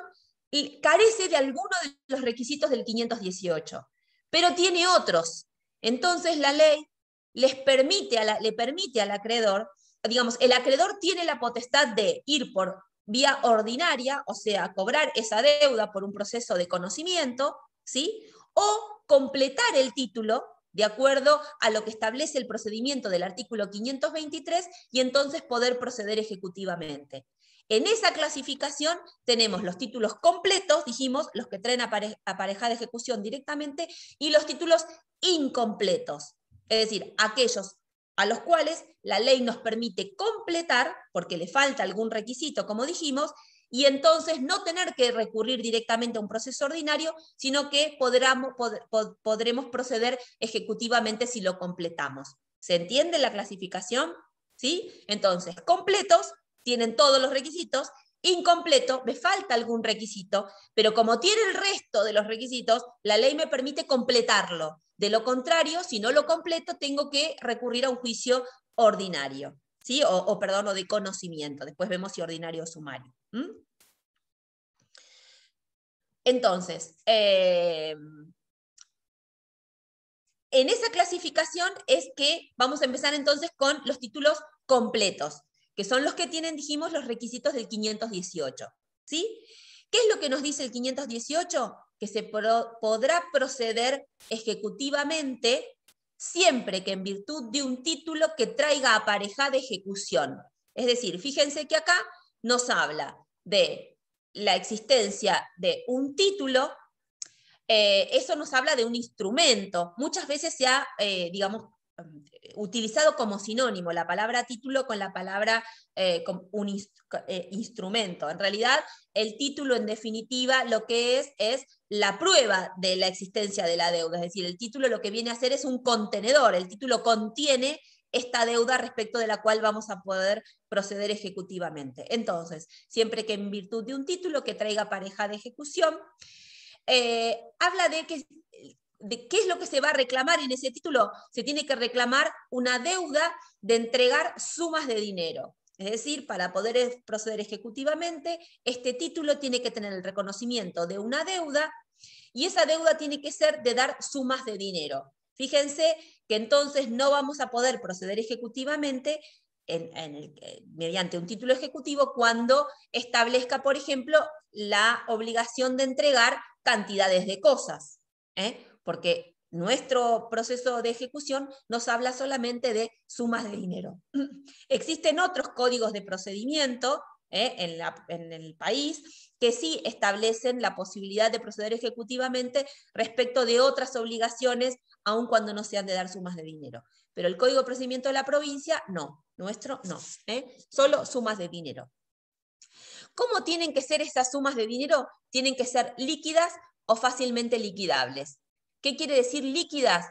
carece de alguno de los requisitos del 518, pero tiene otros entonces la ley les permite a le permite al acreedor, digamos, el acreedor tiene la potestad de ir por vía ordinaria, o sea, cobrar esa deuda por un proceso de conocimiento, ¿sí? O completar el título de acuerdo a lo que establece el procedimiento del artículo 523 y entonces poder proceder ejecutivamente. En esa clasificación tenemos los títulos completos, dijimos, los que traen pareja de ejecución directamente, y los títulos incompletos, es decir, aquellos a los cuales la ley nos permite completar, porque le falta algún requisito, como dijimos, y entonces no tener que recurrir directamente a un proceso ordinario, sino que podremos proceder ejecutivamente si lo completamos. ¿Se entiende la clasificación? ¿Sí? Entonces, completos tienen todos los requisitos incompleto, me falta algún requisito, pero como tiene el resto de los requisitos, la ley me permite completarlo. De lo contrario, si no lo completo, tengo que recurrir a un juicio ordinario, ¿sí? O, perdón, de conocimiento. Después vemos si ordinario o sumario. Entonces, em, en esa clasificación es que vamos a empezar entonces con los títulos completos que son los que tienen, dijimos, los requisitos del 518. ¿sí? ¿Qué es lo que nos dice el 518? Que se podrá proceder ejecutivamente siempre que en virtud de un título que traiga aparejada de ejecución. Es decir, fíjense que acá nos habla de la existencia de un título, eh, eso nos habla de un instrumento. Muchas veces se ha, eh, digamos, Em, eh, utilizado como sinónimo la palabra título con la palabra eh, eh, instrumento. En realidad, el título en definitiva lo que es es la prueba de la existencia de la deuda, es decir, el título lo que viene a hacer es un contenedor, el título contiene esta deuda respecto de la cual vamos a poder proceder ejecutivamente. Entonces, siempre que en virtud de un título que traiga pareja de ejecución, habla de que qué es lo que se va a reclamar en ese título, se tiene que reclamar una deuda de entregar sumas de dinero. Es decir, para poder proceder ejecutivamente, este título tiene que tener el reconocimiento de una deuda y esa deuda tiene que ser de dar sumas de dinero. Fíjense que entonces no vamos a poder proceder ejecutivamente eh, mediante un título ejecutivo cuando establezca, por ejemplo, la obligación de entregar cantidades de cosas. ¿eh? porque nuestro proceso de ejecución nos habla solamente de sumas de dinero. (clears throat) Existen otros códigos de procedimiento ¿eh? en, el país que sí establecen la posibilidad de proceder ejecutivamente respecto de otras obligaciones, aun cuando no sean de dar sumas de dinero. Pero el código de procedimiento de la provincia, no, nuestro no, ¿eh? solo sumas de dinero. ¿Cómo tienen que ser esas sumas de dinero? Tienen que ser líquidas o fácilmente liquidables. ¿Qué quiere decir líquidas?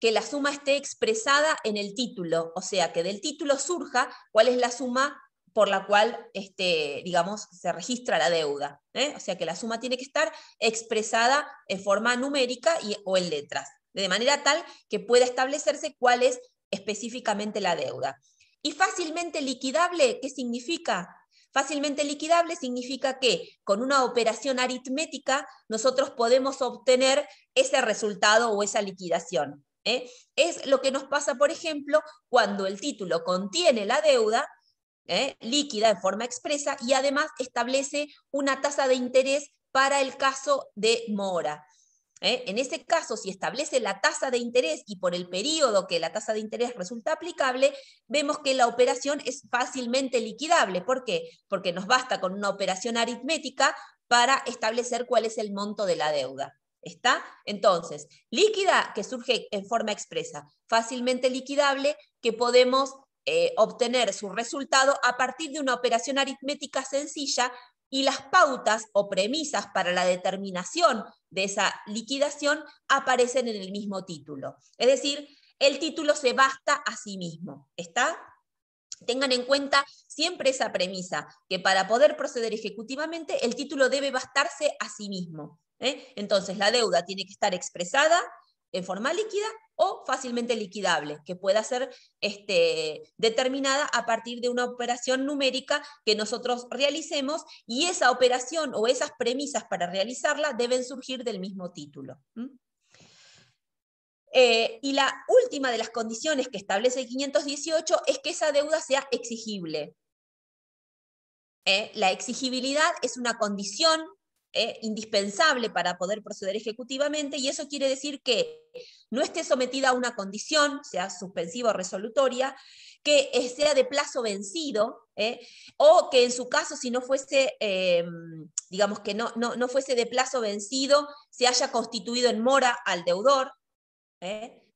Que la suma esté expresada en el título, o sea, que del título surja cuál es la suma por la cual, este, digamos, se registra la deuda. ¿eh? O sea, que la suma tiene que estar expresada en forma numérica y, o en letras, de manera tal que pueda establecerse cuál es específicamente la deuda. Y fácilmente liquidable, ¿qué significa? Fácilmente liquidable significa que con una operación aritmética nosotros podemos obtener ese resultado o esa liquidación. ¿eh? Es lo que nos pasa, por ejemplo, cuando el título contiene la deuda ¿eh? líquida en forma expresa y además establece una tasa de interés para el caso de mora. ¿eh? En ese caso, si establece la tasa de interés y por el periodo que la tasa de interés resulta aplicable, vemos que la operación es fácilmente liquidable. ¿Por qué? Porque nos basta con una operación aritmética para establecer cuál es el monto de la deuda. ¿Está? Entonces, líquida que surge en forma expresa, fácilmente liquidable que podemos eh, obtener su resultado a partir de una operación aritmética sencilla y las pautas o premisas para la determinación de esa liquidación aparecen en el mismo título. Es decir, el título se basta a sí mismo. ¿Está? Tengan en cuenta siempre esa premisa, que para poder proceder ejecutivamente, el título debe bastarse a sí mismo. ¿eh? Entonces, la deuda tiene que estar expresada en forma líquida o fácilmente liquidable, que pueda ser este, determinada a partir de una operación numérica que nosotros realicemos y esa operación o esas premisas para realizarla deben surgir del mismo título. Eh, y la última de las condiciones que establece el 518 es que esa deuda sea exigible. Eh, la exigibilidad es una condición eh, indispensable para poder proceder ejecutivamente y eso quiere decir que no esté sometida a una condición, sea suspensiva o resolutoria, que eh, sea de plazo vencido, eh, o que en su caso, si no fuese, em, digamos que no, no, fuese de plazo vencido, se haya constituido en mora al deudor,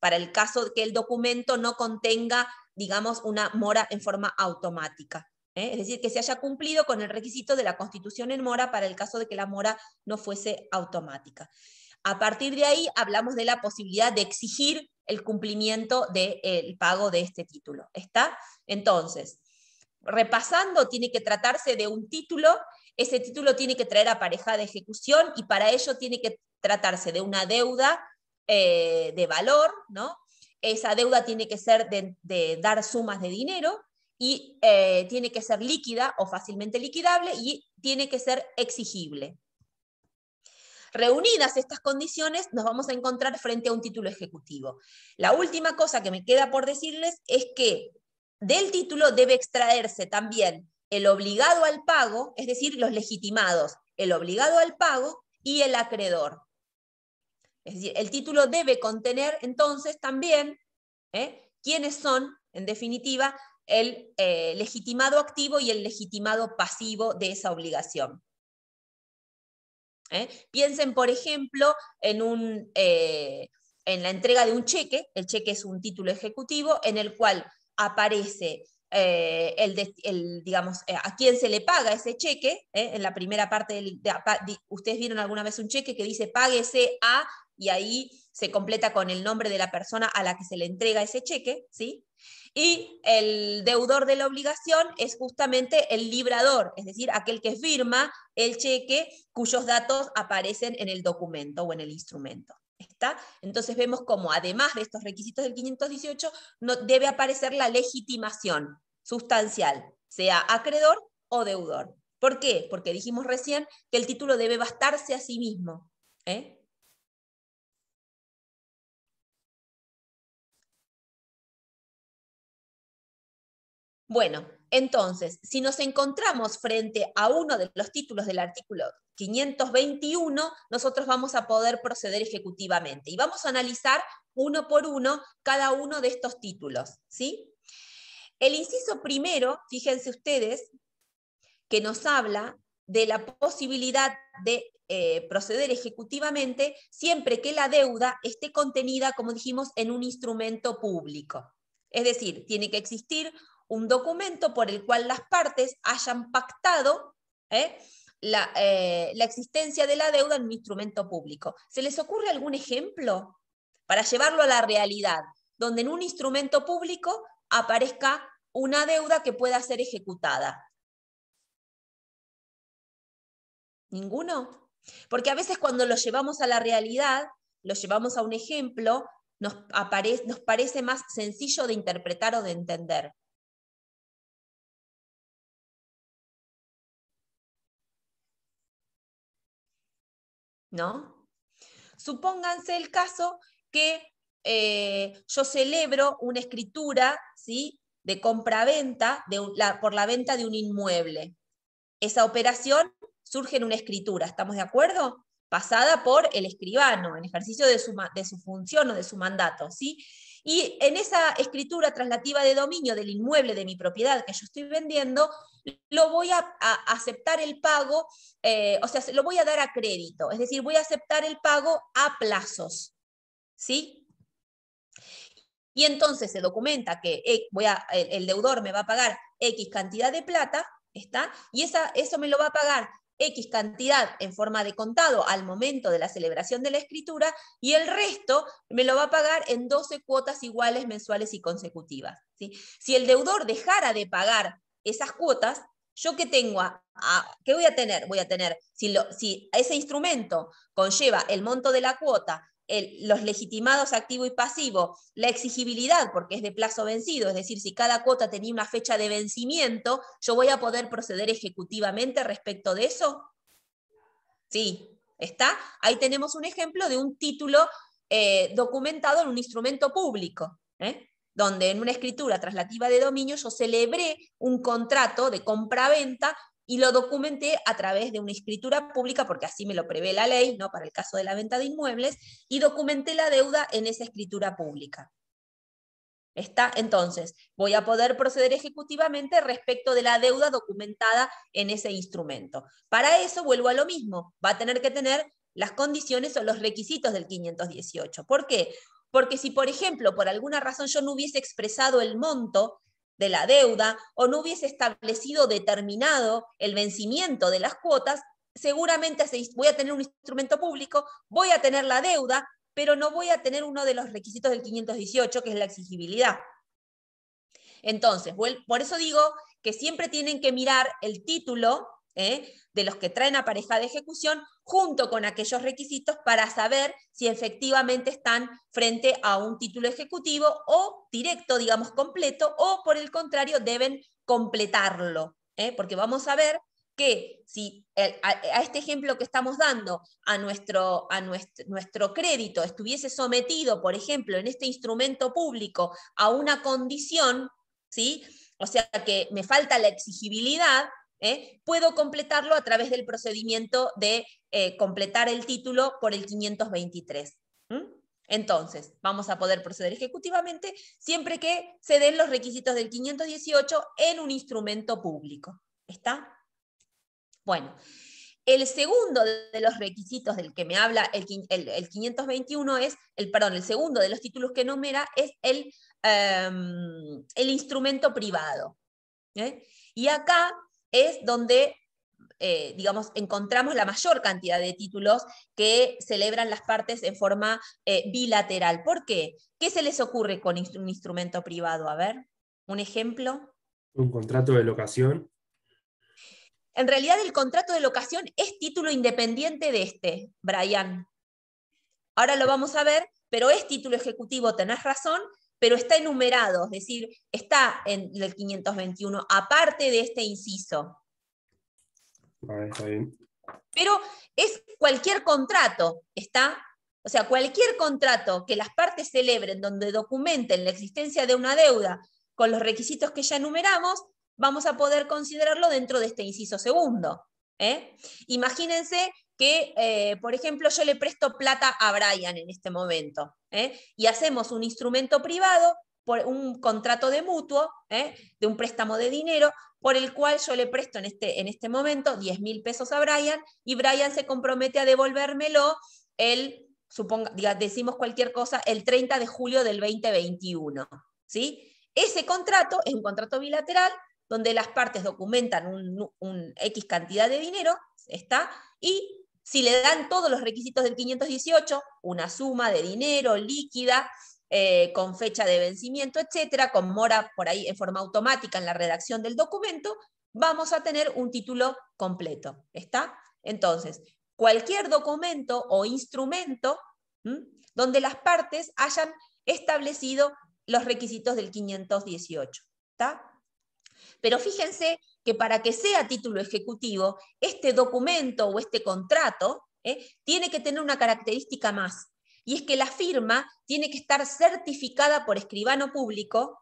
para el caso de que el documento no contenga, digamos, una mora en forma automática. ¿eh? es decir, que se haya cumplido con el requisito de la constitución en mora para el caso de que la mora no fuese automática. A partir de ahí hablamos de la posibilidad de exigir el cumplimiento del pago de este título. ¿Está? Entonces, repasando, tiene que tratarse de un título, ese título tiene que traer a pareja de ejecución y para ello tiene que tratarse de una deuda eh, de valor, ¿no? Esa deuda tiene que ser de, dar sumas de dinero y eh, tiene que ser líquida o fácilmente liquidable y tiene que ser exigible. Reunidas estas condiciones, nos vamos a encontrar frente a un título ejecutivo. La última cosa que me queda por decirles es que del título debe extraerse también el obligado al pago, es decir, los legitimados, el obligado al pago y el acreedor. Es decir, el título debe contener entonces también ¿eh? quiénes son, en definitiva, el eh, legitimado activo y el legitimado pasivo de esa obligación. ¿Eh? Piensen, por ejemplo, eh, en, la entrega de un cheque, el cheque es un título ejecutivo en el cual aparece a quién se le paga ese cheque, en la primera parte, ustedes vieron alguna vez un cheque que dice páguese a y ahí se completa con el nombre de la persona a la que se le entrega ese cheque, ¿sí? Y el deudor de la obligación es justamente el librador, es decir, aquel que firma el cheque cuyos datos aparecen en el documento o en el instrumento. ¿Está? Entonces vemos como además de estos requisitos del 518, no, debe aparecer la legitimación sustancial, sea acreedor o deudor. ¿Por qué? Porque dijimos recién que el título debe bastarse a sí mismo. ¿eh? Bueno, entonces, si nos encontramos frente a uno de los títulos del artículo 521, nosotros vamos a poder proceder ejecutivamente y vamos a analizar uno por uno cada uno de estos títulos. ¿sí? El inciso primero, fíjense ustedes, que nos habla de la posibilidad de eh, proceder ejecutivamente siempre que la deuda esté contenida, como dijimos, en un instrumento público. Es decir, tiene que existir un documento por el cual las partes hayan pactado ¿eh? Eh, la, existencia de la deuda en un instrumento público. ¿Se les ocurre algún ejemplo para llevarlo a la realidad, donde en un instrumento público aparezca una deuda que pueda ser ejecutada? ¿Ninguno? Porque a veces cuando lo llevamos a la realidad, lo llevamos a un ejemplo, nos parece más sencillo de interpretar o de entender. ¿no? Supónganse el caso que eh, yo celebro una escritura ¿sí? de compra-venta por la venta de un inmueble. Esa operación surge en una escritura, ¿estamos de acuerdo? Pasada por el escribano, en ejercicio de su, de su función o de su mandato. ¿sí? Y en esa escritura traslativa de dominio del inmueble de mi propiedad que yo estoy vendiendo, lo voy a, aceptar el pago, eh, o sea, lo voy a dar a crédito, es decir, voy a aceptar el pago a plazos. ¿Sí? Y entonces se documenta que eh, voy a, el, deudor me va a pagar X cantidad de plata, ¿está? Y esa, eso me lo va a pagar X cantidad en forma de contado al momento de la celebración de la escritura y el resto me lo va a pagar en 12 cuotas iguales mensuales y consecutivas. Si el deudor dejara de pagar esas cuotas, yo que tengo ¿qué voy a tener? Voy a tener, si, lo, si ese instrumento conlleva el monto de la cuota los legitimados activo y pasivo, la exigibilidad, porque es de plazo vencido, es decir, si cada cuota tenía una fecha de vencimiento, yo voy a poder proceder ejecutivamente respecto de eso. Sí, está. Ahí tenemos un ejemplo de un título eh, documentado en un instrumento público. ¿eh? donde en una escritura traslativa de dominio yo celebré un contrato de compra-venta y lo documenté a través de una escritura pública, porque así me lo prevé la ley, ¿no? para el caso de la venta de inmuebles, y documenté la deuda en esa escritura pública. Está, entonces, voy a poder proceder ejecutivamente respecto de la deuda documentada en ese instrumento. Para eso vuelvo a lo mismo, va a tener que tener las condiciones o los requisitos del 518. ¿Por qué? Porque si, por ejemplo, por alguna razón yo no hubiese expresado el monto de la deuda o no hubiese establecido determinado el vencimiento de las cuotas, seguramente voy a tener un instrumento público, voy a tener la deuda, pero no voy a tener uno de los requisitos del 518, que es la exigibilidad. Entonces, por eso digo que siempre tienen que mirar el título ¿eh? de los que traen a pareja de ejecución, junto con aquellos requisitos para saber si efectivamente están frente a un título ejecutivo o directo, digamos, completo, o por el contrario, deben completarlo. ¿eh? Porque vamos a ver que si a, este ejemplo que estamos dando, a, nuestro, a crédito estuviese sometido, por ejemplo, en este instrumento público a una condición, o sea que me falta la exigibilidad, ¿eh? puedo completarlo a través del procedimiento de eh, completar el título por el 523. Entonces, vamos a poder proceder ejecutivamente siempre que se den los requisitos del 518 en un instrumento público. ¿Está? Bueno, el segundo de los requisitos del que me habla el, 521 es, el, perdón, el segundo de los títulos que numera es el, em, el instrumento privado. ¿eh? Y acá es donde eh, digamos, encontramos la mayor cantidad de títulos que celebran las partes en forma eh, bilateral. ¿Por qué? ¿Qué se les ocurre con un instrumento privado? A ver, un ejemplo. Un contrato de locación. En realidad el contrato de locación es título independiente de este, Brian. Ahora lo vamos a ver, pero es título ejecutivo, tenés razón, pero está enumerado, es decir, está en el 521, aparte de este inciso. Pero es cualquier contrato, ¿está? O sea, cualquier contrato que las partes celebren donde documenten la existencia de una deuda con los requisitos que ya enumeramos, vamos a poder considerarlo dentro de este inciso segundo. ¿eh? Imagínense que, eh, por ejemplo, yo le presto plata a Brian en este momento ¿eh? y hacemos un instrumento privado, por un contrato de mutuo, ¿eh? de un préstamo de dinero, por el cual yo le presto en este, en este momento 10 mil pesos a Brian y Brian se compromete a devolvérmelo el, suponga, decimos cualquier cosa, el 30 de julio del 2021. ¿sí? Ese contrato es un contrato bilateral donde las partes documentan un, un X cantidad de dinero, está, y si le dan todos los requisitos del 518, una suma de dinero líquida, eh, con fecha de vencimiento, etcétera, con mora por ahí en forma automática en la redacción del documento, vamos a tener un título completo. ¿Está? Entonces, cualquier documento o instrumento donde las partes hayan establecido los requisitos del 518. ¿Está? Pero fíjense que para que sea título ejecutivo, este documento o este contrato ¿eh? tiene que tener una característica más, y es que la firma tiene que estar certificada por escribano público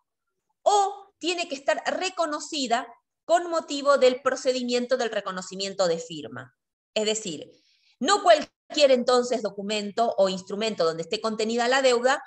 o tiene que estar reconocida con motivo del procedimiento del reconocimiento de firma. Es decir, no cualquier entonces documento o instrumento donde esté contenida la deuda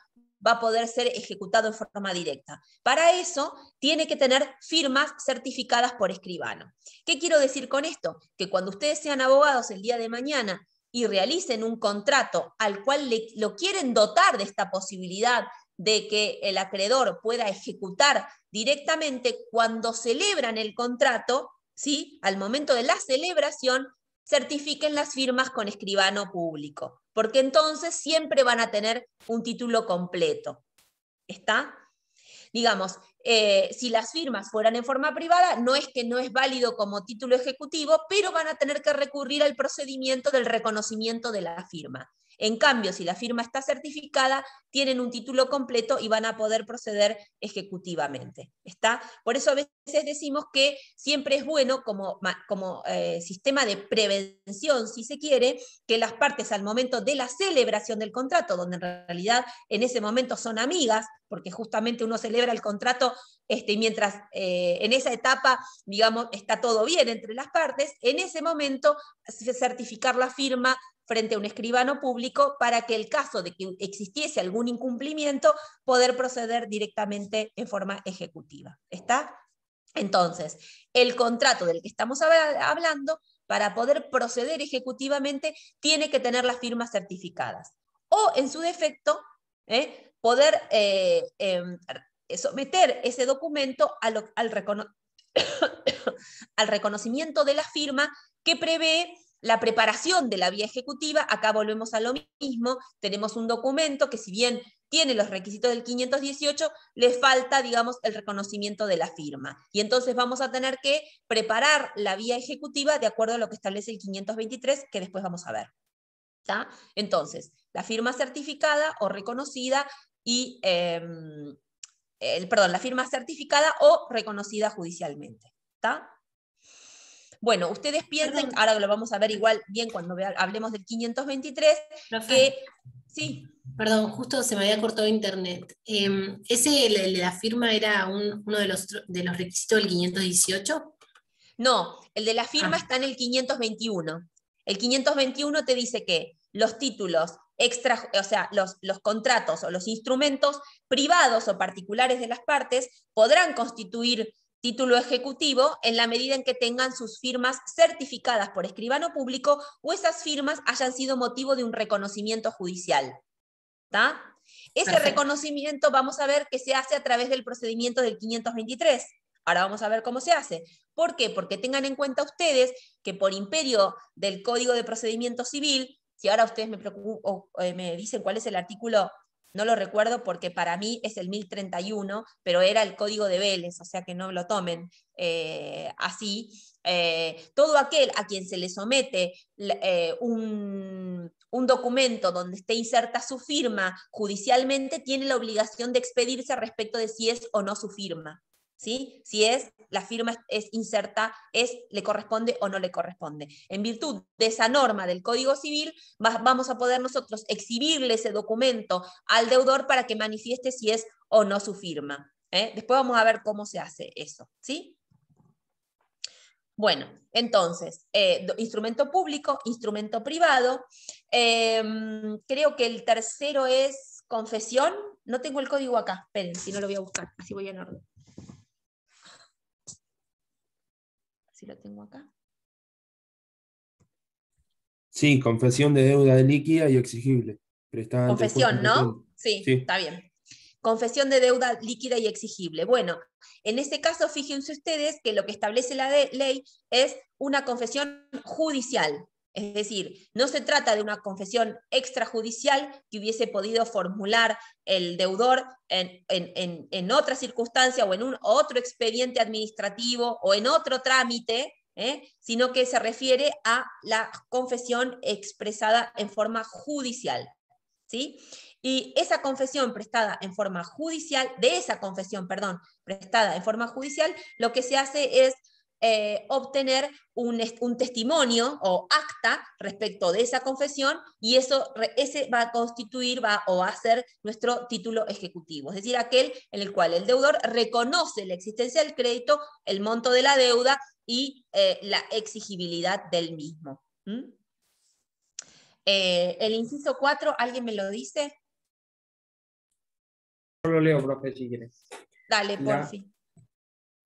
va a poder ser ejecutado en forma directa. Para eso tiene que tener firmas certificadas por escribano. ¿Qué quiero decir con esto? Que cuando ustedes sean abogados el día de mañana y realicen un contrato al cual lo quieren dotar de esta posibilidad de que el acreedor pueda ejecutar directamente cuando celebran el contrato, ¿sí? al momento de la celebración, certifiquen las firmas con escribano público, porque entonces siempre van a tener un título completo. ¿Está? Digamos, eh, si las firmas fueran en forma privada, no es que no es válido como título ejecutivo, pero van a tener que recurrir al procedimiento del reconocimiento de la firma. En cambio, si la firma está certificada, tienen un título completo y van a poder proceder ejecutivamente. ¿está? Por eso a veces decimos que siempre es bueno como, como eh, sistema de prevención, si se quiere, que las partes al momento de la celebración del contrato, donde en realidad en ese momento son amigas, porque justamente uno celebra el contrato este, mientras eh, en esa etapa, digamos, está todo bien entre las partes, en ese momento certificar la firma frente a un escribano público para que el caso de que existiese algún incumplimiento, poder proceder directamente en forma ejecutiva. ¿Está? Entonces, el contrato del que estamos hablando, para poder proceder ejecutivamente, tiene que tener las firmas certificadas. O, en su defecto, ¿eh? poder eh, em, someter ese documento (coughs) al reconocimiento de la firma que prevé la preparación de la vía ejecutiva, acá volvemos a lo mismo, tenemos un documento que si bien tiene los requisitos del 518, le falta, digamos, el reconocimiento de la firma. Y entonces vamos a tener que preparar la vía ejecutiva de acuerdo a lo que establece el 523, que después vamos a ver. Entonces, la firma certificada o reconocida y, em, el, perdón, la firma certificada o reconocida judicialmente. ¿Está? Bueno, ustedes pierden, ahora lo vamos a ver igual bien cuando hablemos del 523, que sí. Perdón, justo se me había cortado internet. Em, ¿Ese, de la, firma era uno de los, de los requisitos del 518? No, el de la firma ah. está en el 521. El 521 te dice que los títulos extra, o sea, los, los, contratos o los instrumentos privados o particulares de las partes podrán constituir título ejecutivo en la medida en que tengan sus firmas certificadas por escribano público o esas firmas hayan sido motivo de un reconocimiento judicial. ¿Está? Ese reconocimiento vamos a ver que se hace a través del procedimiento del 523. Ahora vamos a ver cómo se hace. ¿Por qué? Porque tengan en cuenta ustedes que por imperio del Código de Procedimiento Civil, si ahora ustedes me, eh, me dicen cuál es el artículo no lo recuerdo porque para mí es el 1031, pero era el código de Vélez, o sea que no lo tomen eh, así. Eh, todo aquel a quien se le somete eh, un, un, documento donde esté inserta su firma judicialmente tiene la obligación de expedirse respecto de si es o no su firma. Si es la firma es, inserta, es le corresponde o no le corresponde. En virtud de esa norma del Código Civil, vamos a poder nosotros exhibirle ese documento al deudor para que manifieste si es o no su firma. ¿eh? Después vamos a ver cómo se hace eso, ¿sí? Bueno, entonces, eh, instrumento público, instrumento privado. Em, creo que el tercero es confesión. No tengo el código acá, esperen, si no lo voy a buscar, así voy en orden. lo tengo acá. Sí, confesión de deuda líquida y exigible. confesión, ¿no? Sí, sí, está bien. Confesión de deuda líquida y exigible. Bueno, en este caso, fíjense ustedes que lo que establece la ley es una confesión judicial. Es decir, no se trata de una confesión extrajudicial que hubiese podido formular el deudor en, otra circunstancia o en un otro expediente administrativo o en otro trámite, ¿eh? sino que se refiere a la confesión expresada en forma judicial. ¿sí? Y esa confesión prestada en forma judicial, de esa confesión, perdón, prestada en forma judicial, lo que se hace es eh, obtener un, un, testimonio o acta respecto de esa confesión y eso ese va a constituir va, o va a ser nuestro título ejecutivo, es decir, aquel en el cual el deudor reconoce la existencia del crédito, el monto de la deuda y eh, la exigibilidad del mismo. ¿Mm? Eh, el inciso 4, ¿alguien me lo dice? lo leo, profe, si quieres. Dale, por fin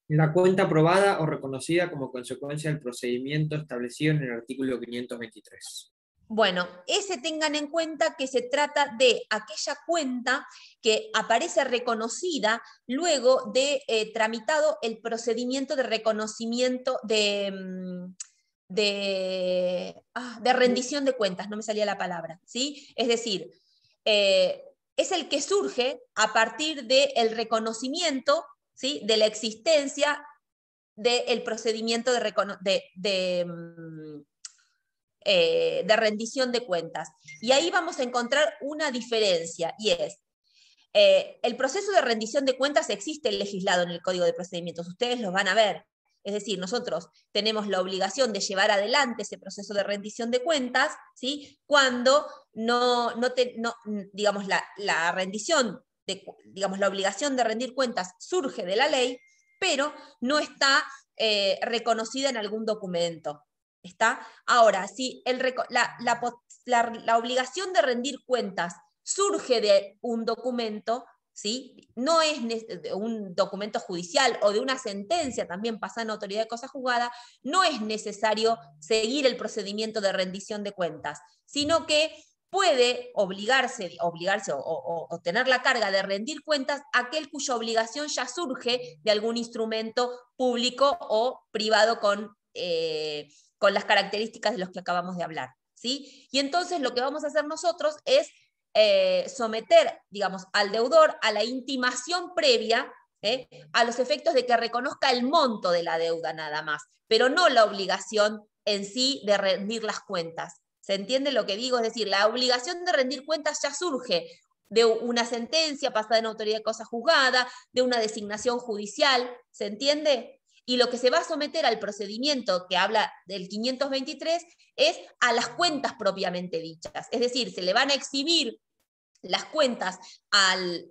la cuenta aprobada o reconocida como consecuencia del procedimiento establecido en el artículo 523. Bueno, ese tengan en cuenta que se trata de aquella cuenta que aparece reconocida luego de eh, tramitado el procedimiento de reconocimiento de, mm, ah, de, rendición de cuentas, no me salía la palabra, ¿sí? Es decir, eh, es el que surge a partir del el reconocimiento de la existencia del procedimiento de, de, mm, eh, de, rendición de cuentas. Y ahí vamos a encontrar una diferencia, y es, eh, el proceso de rendición de cuentas existe legislado en el Código de Procedimientos, ustedes los van a ver. Es decir, nosotros tenemos la obligación de llevar adelante ese proceso de rendición de cuentas, ¿sí? cuando no, no, digamos, la, la rendición digamos, la obligación de rendir cuentas surge de la ley, pero no está eh, reconocida en algún documento. ¿Está? Ahora, si el, la, obligación de rendir cuentas surge de un documento, ¿sí? no es de un documento judicial o de una sentencia también pasando en autoridad de cosa jugada, no es necesario seguir el procedimiento de rendición de cuentas, sino que puede obligarse, obligarse o, tener la carga de rendir cuentas aquel cuya obligación ya surge de algún instrumento público o privado con, eh, con las características de los que acabamos de hablar. ¿sí? Y entonces lo que vamos a hacer nosotros es eh, someter, digamos, al deudor a la intimación previa ¿eh? a los efectos de que reconozca el monto de la deuda nada más, pero no la obligación en sí de rendir las cuentas. ¿Se entiende lo que digo? Es decir, la obligación de rendir cuentas ya surge de una sentencia pasada en autoridad de cosa juzgada, de una designación judicial, ¿se entiende? Y lo que se va a someter al procedimiento que habla del 523 es a las cuentas propiamente dichas. Es decir, se le van a exhibir las cuentas al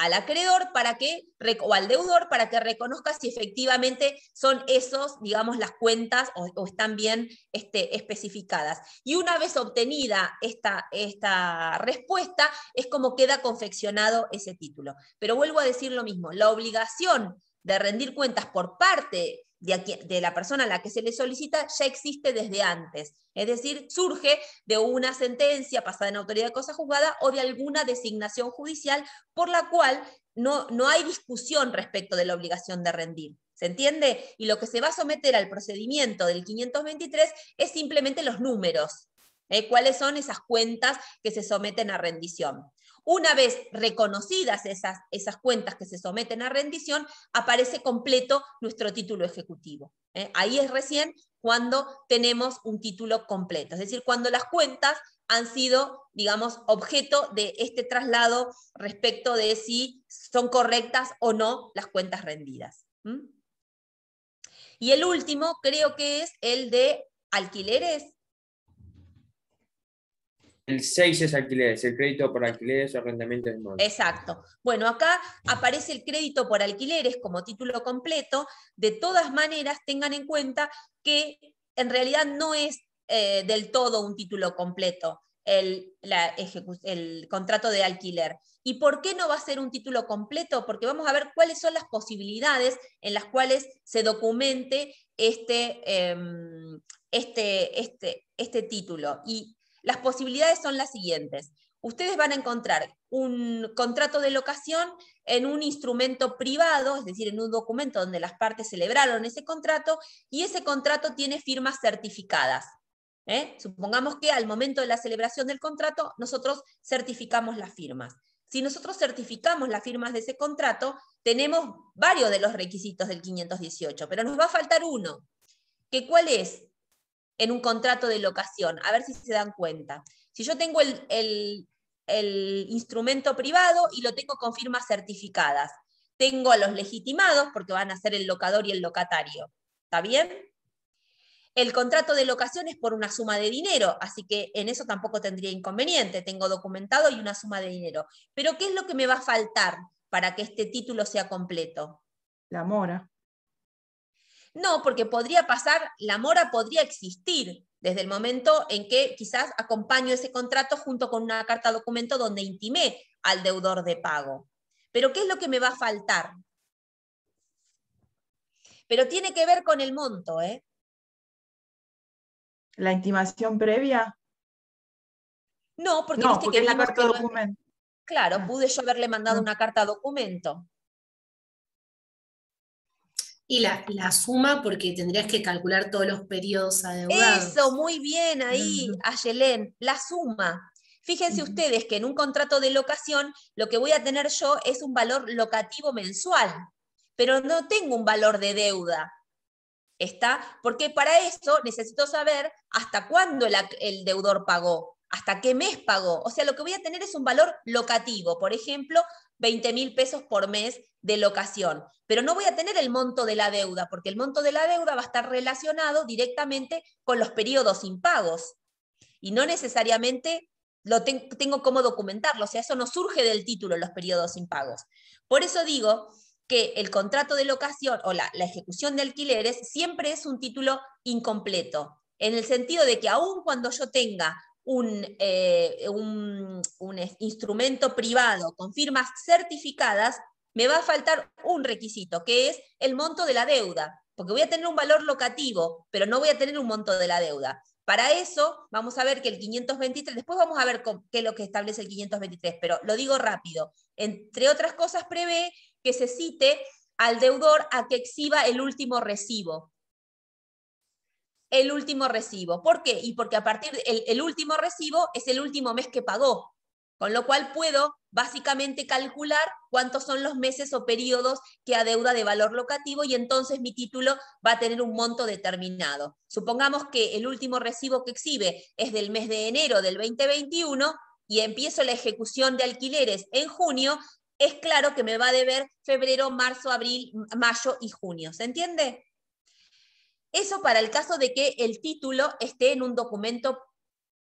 al acreedor para que, o al deudor para que reconozca si efectivamente son esos, digamos, las cuentas o, están bien este, especificadas. Y una vez obtenida esta, esta respuesta, es como queda confeccionado ese título. Pero vuelvo a decir lo mismo, la obligación de rendir cuentas por parte de, la persona a la que se le solicita ya existe desde antes. Es decir, surge de una sentencia pasada en autoridad de cosa juzgada o de alguna designación judicial por la cual no, hay discusión respecto de la obligación de rendir. ¿Se entiende? Y lo que se va a someter al procedimiento del 523 es simplemente los números. ¿eh? ¿Cuáles son esas cuentas que se someten a rendición? Una vez reconocidas esas, esas cuentas que se someten a rendición, aparece completo nuestro título ejecutivo. ¿eh? Ahí es recién cuando tenemos un título completo, es decir, cuando las cuentas han sido, digamos, objeto de este traslado respecto de si son correctas o no las cuentas rendidas. Y el último creo que es el de alquileres el 6 es alquileres, el crédito por alquileres o arrendamiento del Exacto. Bueno, acá aparece el crédito por alquileres como título completo. De todas maneras, tengan en cuenta que en realidad no es eh, del todo un título completo el, el contrato de alquiler. ¿Y por qué no va a ser un título completo? Porque vamos a ver cuáles son las posibilidades en las cuales se documente este, em, este, este, este título. Y las posibilidades son las siguientes. Ustedes van a encontrar un contrato de locación en un instrumento privado, es decir, en un documento donde las partes celebraron ese contrato y ese contrato tiene firmas certificadas. ¿eh? Supongamos que al momento de la celebración del contrato nosotros certificamos las firmas. Si nosotros certificamos las firmas de ese contrato, tenemos varios de los requisitos del 518, pero nos va a faltar uno, que cuál es en un contrato de locación, a ver si se dan cuenta. Si yo tengo el, instrumento privado y lo tengo con firmas certificadas, tengo a los legitimados porque van a ser el locador y el locatario. ¿Está bien? El contrato de locación es por una suma de dinero, así que en eso tampoco tendría inconveniente. Tengo documentado y una suma de dinero. Pero ¿qué es lo que me va a faltar para que este título sea completo? La mora. No, porque podría pasar, la mora podría existir desde el momento en que quizás acompaño ese contrato junto con una carta documento donde intimé al deudor de pago. Pero ¿qué es lo que me va a faltar? Pero tiene que ver con el monto, ¿eh? ¿La intimación previa? No, porque, que es la carta documento. Claro, ah. pude yo haberle mandado ah. una carta documento. Y la, suma porque tendrías que calcular todos los periodos adeudados. Eso, muy bien ahí, Ayelén, la suma. Fíjense ustedes que en un contrato de locación lo que voy a tener yo es un valor locativo mensual, pero no tengo un valor de deuda. ¿Está? Porque para eso necesito saber hasta cuándo el deudor pagó, hasta qué mes pagó. O sea, lo que voy a tener es un valor locativo. Por ejemplo, 20 mil pesos por mes de locación, pero no voy a tener el monto de la deuda, porque el monto de la deuda va a estar relacionado directamente con los periodos impagos y no necesariamente lo tengo cómo documentarlo, o sea, eso no surge del título, los periodos impagos. Por eso digo que el contrato de locación o la, la ejecución de alquileres siempre es un título incompleto, en el sentido de que aun cuando yo tenga un, eh, instrumento privado con firmas certificadas, me va a faltar un requisito, que es el monto de la deuda, porque voy a tener un valor locativo, pero no voy a tener un monto de la deuda. Para eso vamos a ver que el 523, después vamos a ver qué es lo que establece el 523, pero lo digo rápido. Entre otras cosas, prevé que se cite al deudor a que exhiba el último recibo el último recibo. ¿Por qué? Y porque a partir del el último recibo es el último mes que pagó, con lo cual puedo básicamente calcular cuántos son los meses o periodos que adeuda de valor locativo y entonces mi título va a tener un monto determinado. Supongamos que el último recibo que exhibe es del mes de enero del 2021 y empiezo la ejecución de alquileres en junio, es claro que me va a deber febrero, marzo, abril, mayo y junio. ¿Se entiende? Eso para el caso de que el título esté en un documento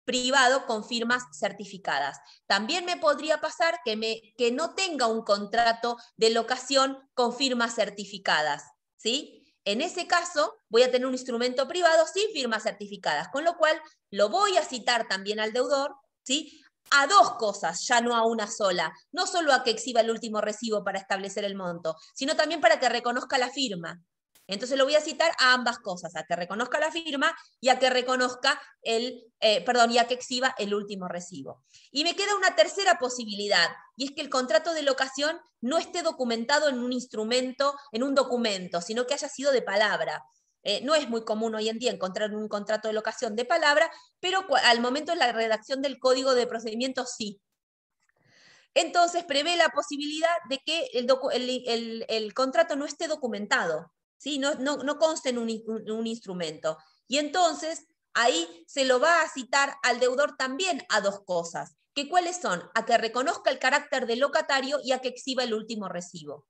privado con firmas certificadas. También me podría pasar que, me, que no tenga un contrato de locación con firmas certificadas. ¿sí? En ese caso, voy a tener un instrumento privado sin firmas certificadas, con lo cual lo voy a citar también al deudor ¿sí? a dos cosas, ya no a una sola. No solo a que exhiba el último recibo para establecer el monto, sino también para que reconozca la firma. Entonces lo voy a citar a ambas cosas, a que reconozca la firma y a que reconozca el, eh, perdón, y a que exhiba el último recibo. Y me queda una tercera posibilidad, y es que el contrato de locación no esté documentado en un instrumento, en un documento, sino que haya sido de palabra. Eh, no es muy común hoy en día encontrar un contrato de locación de palabra, pero al momento de la redacción del código de procedimiento sí. Entonces prevé la posibilidad de que el contrato no esté documentado no, no, consta en un, instrumento. Y entonces ahí se lo va a citar al deudor también a dos cosas, que cuáles son, a que reconozca el carácter del locatario y a que exhiba el último recibo.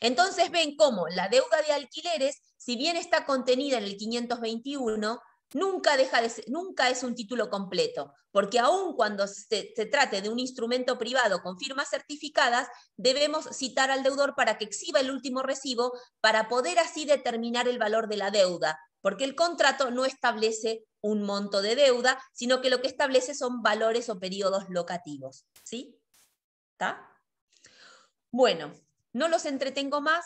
Entonces ven cómo la deuda de alquileres, si bien está contenida en el 521, nunca, deja de nunca es un título completo, porque aun cuando se, se, trate de un instrumento privado con firmas certificadas, debemos citar al deudor para que exhiba el último recibo para poder así determinar el valor de la deuda, porque el contrato no establece un monto de deuda, sino que lo que establece son valores o periodos locativos. ¿Sí? ¿Está? Bueno, no los entretengo más,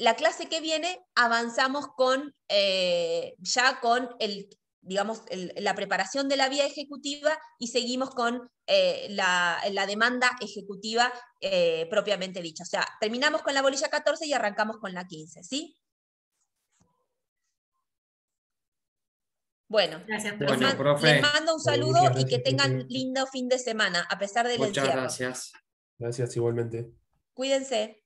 la clase que viene avanzamos con, eh, ya con el, digamos, la preparación de la vía ejecutiva y seguimos con eh, la, demanda ejecutiva eh, propiamente dicha. O sea, terminamos con la bolilla 14 y arrancamos con la 15, ¿sí? Bueno, gracias, Les, mando un saludo y que tengan lindo fin de semana, a pesar del Muchas gracias. Gracias igualmente. Cuídense.